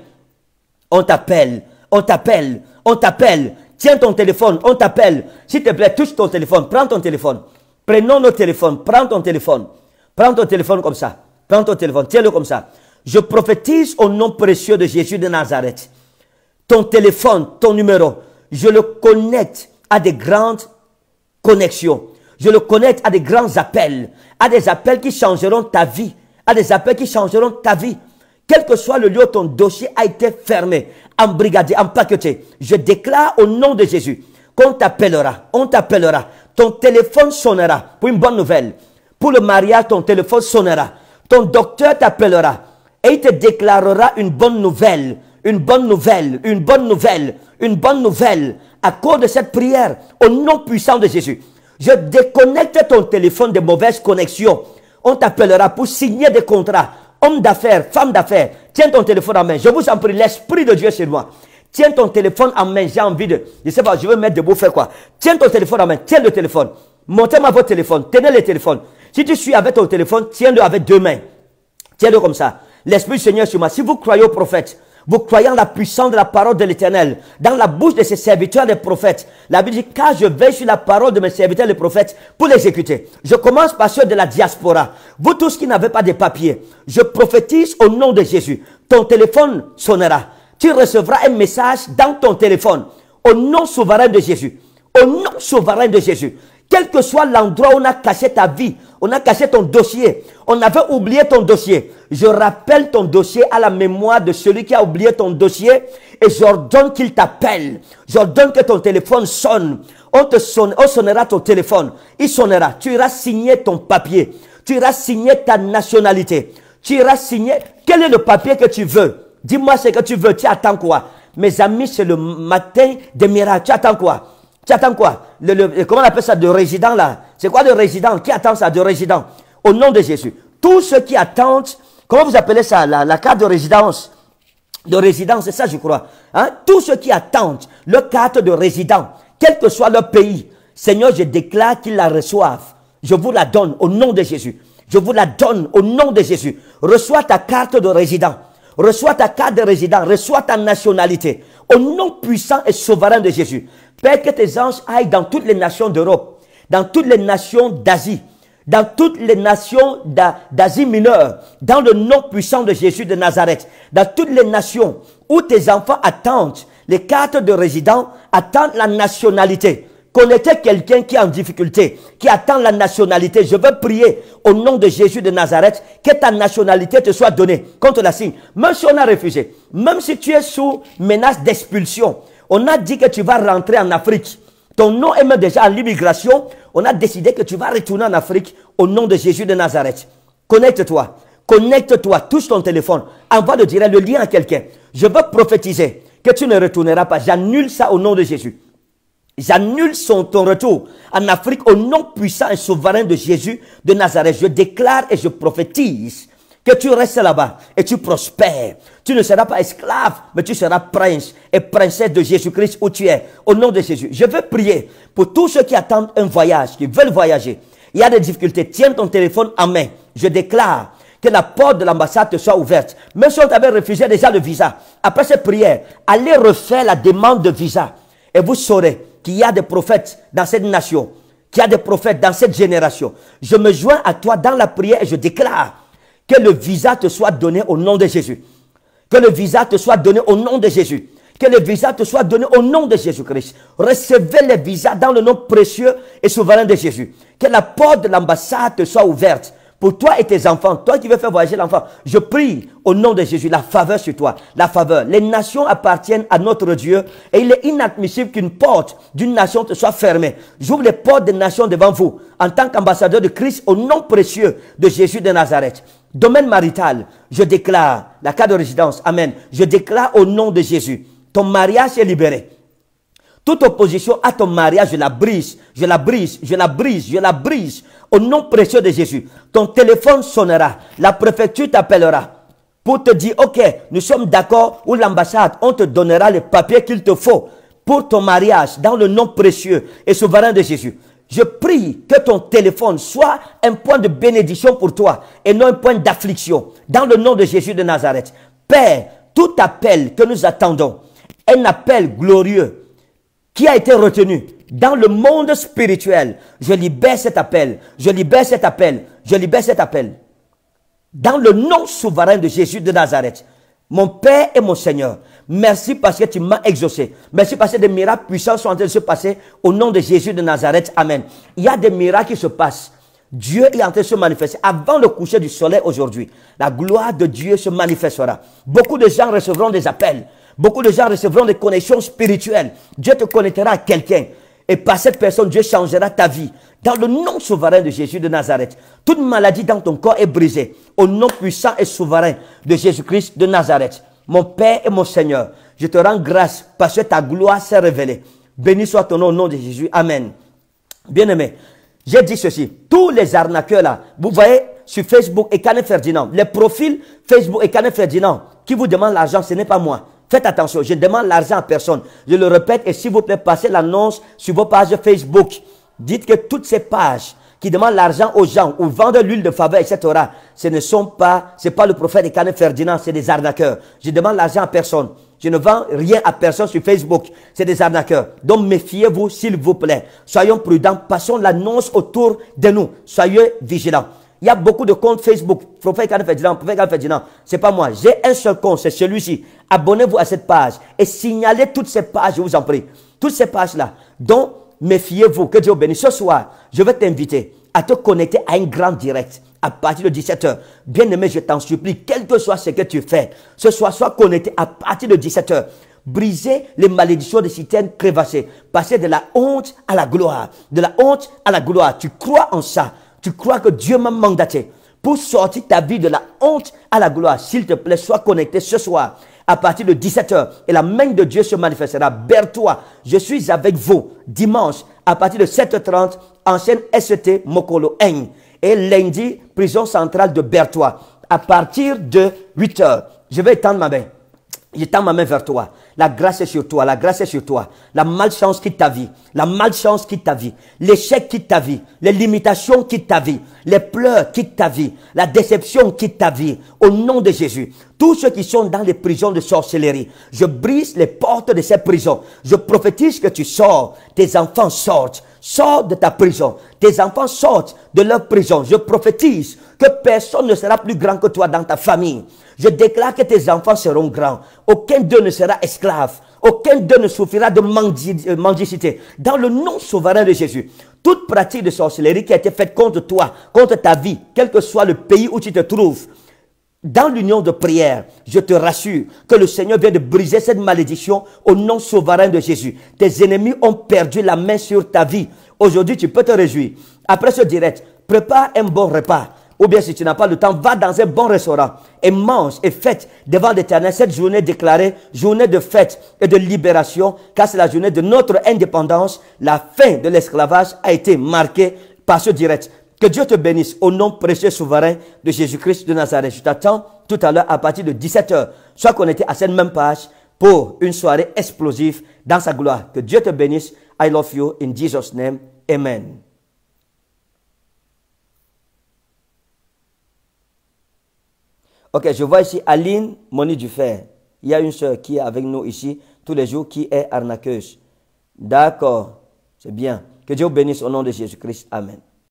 On t'appelle, on t'appelle, on t'appelle. Tiens ton téléphone, on t'appelle. S'il te plaît, touche ton téléphone, prends ton téléphone. Prenons nos téléphones. Prends ton téléphone. Prends ton téléphone comme ça. Prends ton téléphone. Tiens-le comme ça. Je prophétise au nom précieux de Jésus de Nazareth. Ton téléphone, ton numéro, je le connecte à des grandes connexions. Je le connecte à des grands appels, à des appels qui changeront ta vie, à des appels qui changeront ta vie. Quel que soit le lieu où ton dossier a été fermé, embrigadé, empaqueté, je déclare au nom de Jésus qu'on t'appellera, on t'appellera ton téléphone sonnera pour une bonne nouvelle. Pour le mariage, ton téléphone sonnera. Ton docteur t'appellera et il te déclarera une bonne nouvelle, une bonne nouvelle, une bonne nouvelle, une bonne nouvelle. À cause de cette prière, au nom puissant de Jésus, je déconnecte ton téléphone de mauvaises connexions. On t'appellera pour signer des contrats. Homme d'affaires, femme d'affaires, tiens ton téléphone à main. Je vous en prie, l'Esprit de Dieu, chez moi. Tiens ton téléphone en main, j'ai envie de... Je sais pas, je veux mettre de faire quoi. Tiens ton téléphone en main, tiens le téléphone. Montez-moi votre téléphone, tenez le téléphone. Si tu suis avec ton téléphone, tiens-le avec deux mains. Tiens-le comme ça. L'Esprit du Seigneur sur moi. Si vous croyez au prophète, vous croyez en la puissance de la parole de l'Éternel, dans la bouche de ses serviteurs les prophètes. La Bible dit, car je veille sur la parole de mes serviteurs les prophètes pour l'exécuter. Je commence par ceux de la diaspora. Vous tous qui n'avez pas de papiers, je prophétise au nom de Jésus. Ton téléphone sonnera tu recevras un message dans ton téléphone au nom souverain de Jésus. Au nom souverain de Jésus. Quel que soit l'endroit où on a caché ta vie, on a caché ton dossier, on avait oublié ton dossier. Je rappelle ton dossier à la mémoire de celui qui a oublié ton dossier et j'ordonne qu'il t'appelle. J'ordonne que ton téléphone sonne. On te sonne, sonnera ton téléphone. Il sonnera. Tu iras signer ton papier. Tu iras signer ta nationalité. Tu iras signer quel est le papier que tu veux. Dis-moi ce que tu veux. Tu attends quoi Mes amis, c'est le matin des miracles. Tu attends quoi Tu attends quoi Comment on appelle ça De résident là C'est quoi le résident Qui attend ça De résident Au nom de Jésus. Tous ceux qui attendent, comment vous appelez ça La, carte de résidence de résidence, c'est ça je crois. Hein? Tous ceux qui attendent le carte de résident, quel que soit leur pays, Seigneur, je déclare qu'ils la reçoivent. Je vous la donne au nom de Jésus. Je vous la donne au nom de Jésus. Reçois ta carte de résident. Reçois ta carte de résident, reçois ta nationalité. Au nom puissant et souverain de Jésus. Père, que tes anges aillent dans toutes les nations d'Europe, dans toutes les nations d'Asie, dans toutes les nations d'Asie mineure, dans le nom puissant de Jésus de Nazareth, dans toutes les nations où tes enfants attendent les cartes de résident, attendent la nationalité connaissez quelqu'un qui est en difficulté, qui attend la nationalité, je veux prier au nom de Jésus de Nazareth que ta nationalité te soit donnée contre la signe. Même si on a refusé, même si tu es sous menace d'expulsion, on a dit que tu vas rentrer en Afrique. Ton nom est même déjà en immigration. On a décidé que tu vas retourner en Afrique au nom de Jésus de Nazareth. Connecte-toi. Connecte-toi. Touche ton téléphone. Envoie de dire le lien à quelqu'un. Je veux prophétiser que tu ne retourneras pas. J'annule ça au nom de Jésus. J'annule son, ton retour en Afrique au nom puissant et souverain de Jésus de Nazareth. Je déclare et je prophétise que tu restes là-bas et tu prospères. Tu ne seras pas esclave, mais tu seras prince et princesse de Jésus-Christ où tu es. Au nom de Jésus, je veux prier pour tous ceux qui attendent un voyage, qui veulent voyager. Il y a des difficultés. Tiens ton téléphone en main. Je déclare que la porte de l'ambassade te soit ouverte. Même si on t'avait refusé déjà le visa, après cette prière, allez refaire la demande de visa et vous saurez qu'il y a des prophètes dans cette nation, qu'il y a des prophètes dans cette génération. Je me joins à toi dans la prière et je déclare que le visa te soit donné au nom de Jésus. Que le visa te soit donné au nom de Jésus. Que le visa te soit donné au nom de Jésus-Christ. Recevez le visa dans le nom précieux et souverain de Jésus. Que la porte de l'ambassade te soit ouverte pour toi et tes enfants, toi qui veux faire voyager l'enfant, je prie au nom de Jésus la faveur sur toi, la faveur. Les nations appartiennent à notre Dieu et il est inadmissible qu'une porte d'une nation te soit fermée. J'ouvre les portes des nations devant vous en tant qu'ambassadeur de Christ au nom précieux de Jésus de Nazareth. Domaine marital, je déclare la carte de résidence. Amen. Je déclare au nom de Jésus, ton mariage est libéré. Toute opposition à ton mariage, je la brise, je la brise, je la brise, je la brise. Au nom précieux de Jésus, ton téléphone sonnera, la préfecture t'appellera pour te dire, ok, nous sommes d'accord, ou l'ambassade, on te donnera les papiers qu'il te faut pour ton mariage, dans le nom précieux et souverain de Jésus. Je prie que ton téléphone soit un point de bénédiction pour toi et non un point d'affliction, dans le nom de Jésus de Nazareth. Père, tout appel que nous attendons, un appel glorieux, qui a été retenu dans le monde spirituel. Je libère cet appel. Je libère cet appel. Je libère cet appel. Dans le nom souverain de Jésus de Nazareth. Mon Père et mon Seigneur, merci parce que tu m'as exaucé. Merci parce que des miracles puissants sont en train de se passer au nom de Jésus de Nazareth. Amen. Il y a des miracles qui se passent. Dieu est en train de se manifester. Avant le coucher du soleil aujourd'hui, la gloire de Dieu se manifestera. Beaucoup de gens recevront des appels. Beaucoup de gens recevront des connexions spirituelles. Dieu te connectera à quelqu'un. Et par cette personne, Dieu changera ta vie. Dans le nom souverain de Jésus de Nazareth, toute maladie dans ton corps est brisée. Au nom puissant et souverain de Jésus-Christ de Nazareth. Mon Père et mon Seigneur, je te rends grâce parce que ta gloire s'est révélée. Béni soit ton nom au nom de Jésus. Amen. Bien-aimé, j'ai dit ceci. Tous les arnaqueurs là, vous voyez sur Facebook et Canet Ferdinand, les profils Facebook et Canet Ferdinand qui vous demandent l'argent, ce n'est pas moi. Faites attention, je demande l'argent à personne. Je le répète et s'il vous plaît, passez l'annonce sur vos pages Facebook. Dites que toutes ces pages qui demandent l'argent aux gens ou vendent l'huile de faveur, etc., ce ne sont pas, c'est pas le prophète de Canet Ferdinand, c'est des arnaqueurs. Je demande l'argent à personne. Je ne vends rien à personne sur Facebook. C'est des arnaqueurs. Donc méfiez-vous, s'il vous plaît. Soyons prudents. Passons l'annonce autour de nous. Soyez vigilants. Il y a beaucoup de comptes Facebook. Prophète Ferdinand, Prophète Ferdinand. C'est pas moi. J'ai un seul compte, c'est celui-ci. Abonnez-vous à cette page et signalez toutes ces pages, je vous en prie. Toutes ces pages-là. Donc, méfiez-vous. Que Dieu bénisse. Ce soir, je vais t'inviter à te connecter à un grand direct à partir de 17h. Bien-aimé, je t'en supplie, quel que soit ce que tu fais, ce soir, sois connecté à partir de 17h. Brisez les malédictions des citernes crévassées. Passez de la honte à la gloire. De la honte à la gloire. Tu crois en ça tu crois que Dieu m'a mandaté pour sortir ta vie de la honte à la gloire. S'il te plaît, sois connecté ce soir à partir de 17h et la main de Dieu se manifestera. Berthois, je suis avec vous dimanche à partir de 7h30 en chaîne SET Mokolo Eng et lundi prison centrale de Bertois à partir de 8h. Je vais étendre ma main. Je tends ma main vers toi. La grâce est sur toi. La grâce est sur toi. La malchance quitte ta vie. La malchance quitte ta vie. L'échec quitte ta vie. Les limitations quittent ta vie. Les pleurs quittent ta vie. La déception quitte ta vie. Au nom de Jésus. Tous ceux qui sont dans les prisons de sorcellerie, je brise les portes de ces prisons. Je prophétise que tu sors. Tes enfants sortent. Sors de ta prison. Tes enfants sortent de leur prison. Je prophétise que personne ne sera plus grand que toi dans ta famille. Je déclare que tes enfants seront grands. Aucun d'eux ne sera esclave. Aucun d'eux ne souffrira de euh, mendicité. Dans le nom souverain de Jésus, toute pratique de sorcellerie qui a été faite contre toi, contre ta vie, quel que soit le pays où tu te trouves, dans l'union de prière, je te rassure que le Seigneur vient de briser cette malédiction au nom souverain de Jésus. Tes ennemis ont perdu la main sur ta vie. Aujourd'hui, tu peux te réjouir. Après ce direct, prépare un bon repas ou bien si tu n'as pas le temps, va dans un bon restaurant et mange et fête devant l'Éternel cette journée déclarée, journée de fête et de libération, car c'est la journée de notre indépendance. La fin de l'esclavage a été marquée par ce direct. Que Dieu te bénisse au nom précieux souverain de Jésus-Christ de Nazareth. Je t'attends tout à l'heure à partir de 17h. Sois était à cette même page pour une soirée explosive dans sa gloire. Que Dieu te bénisse. I love you in Jesus' name. Amen. Ok, je vois ici Aline Moni fer. Il y a une soeur qui est avec nous ici tous les jours qui est arnaqueuse. D'accord, c'est bien. Que Dieu bénisse au nom de Jésus-Christ. Amen.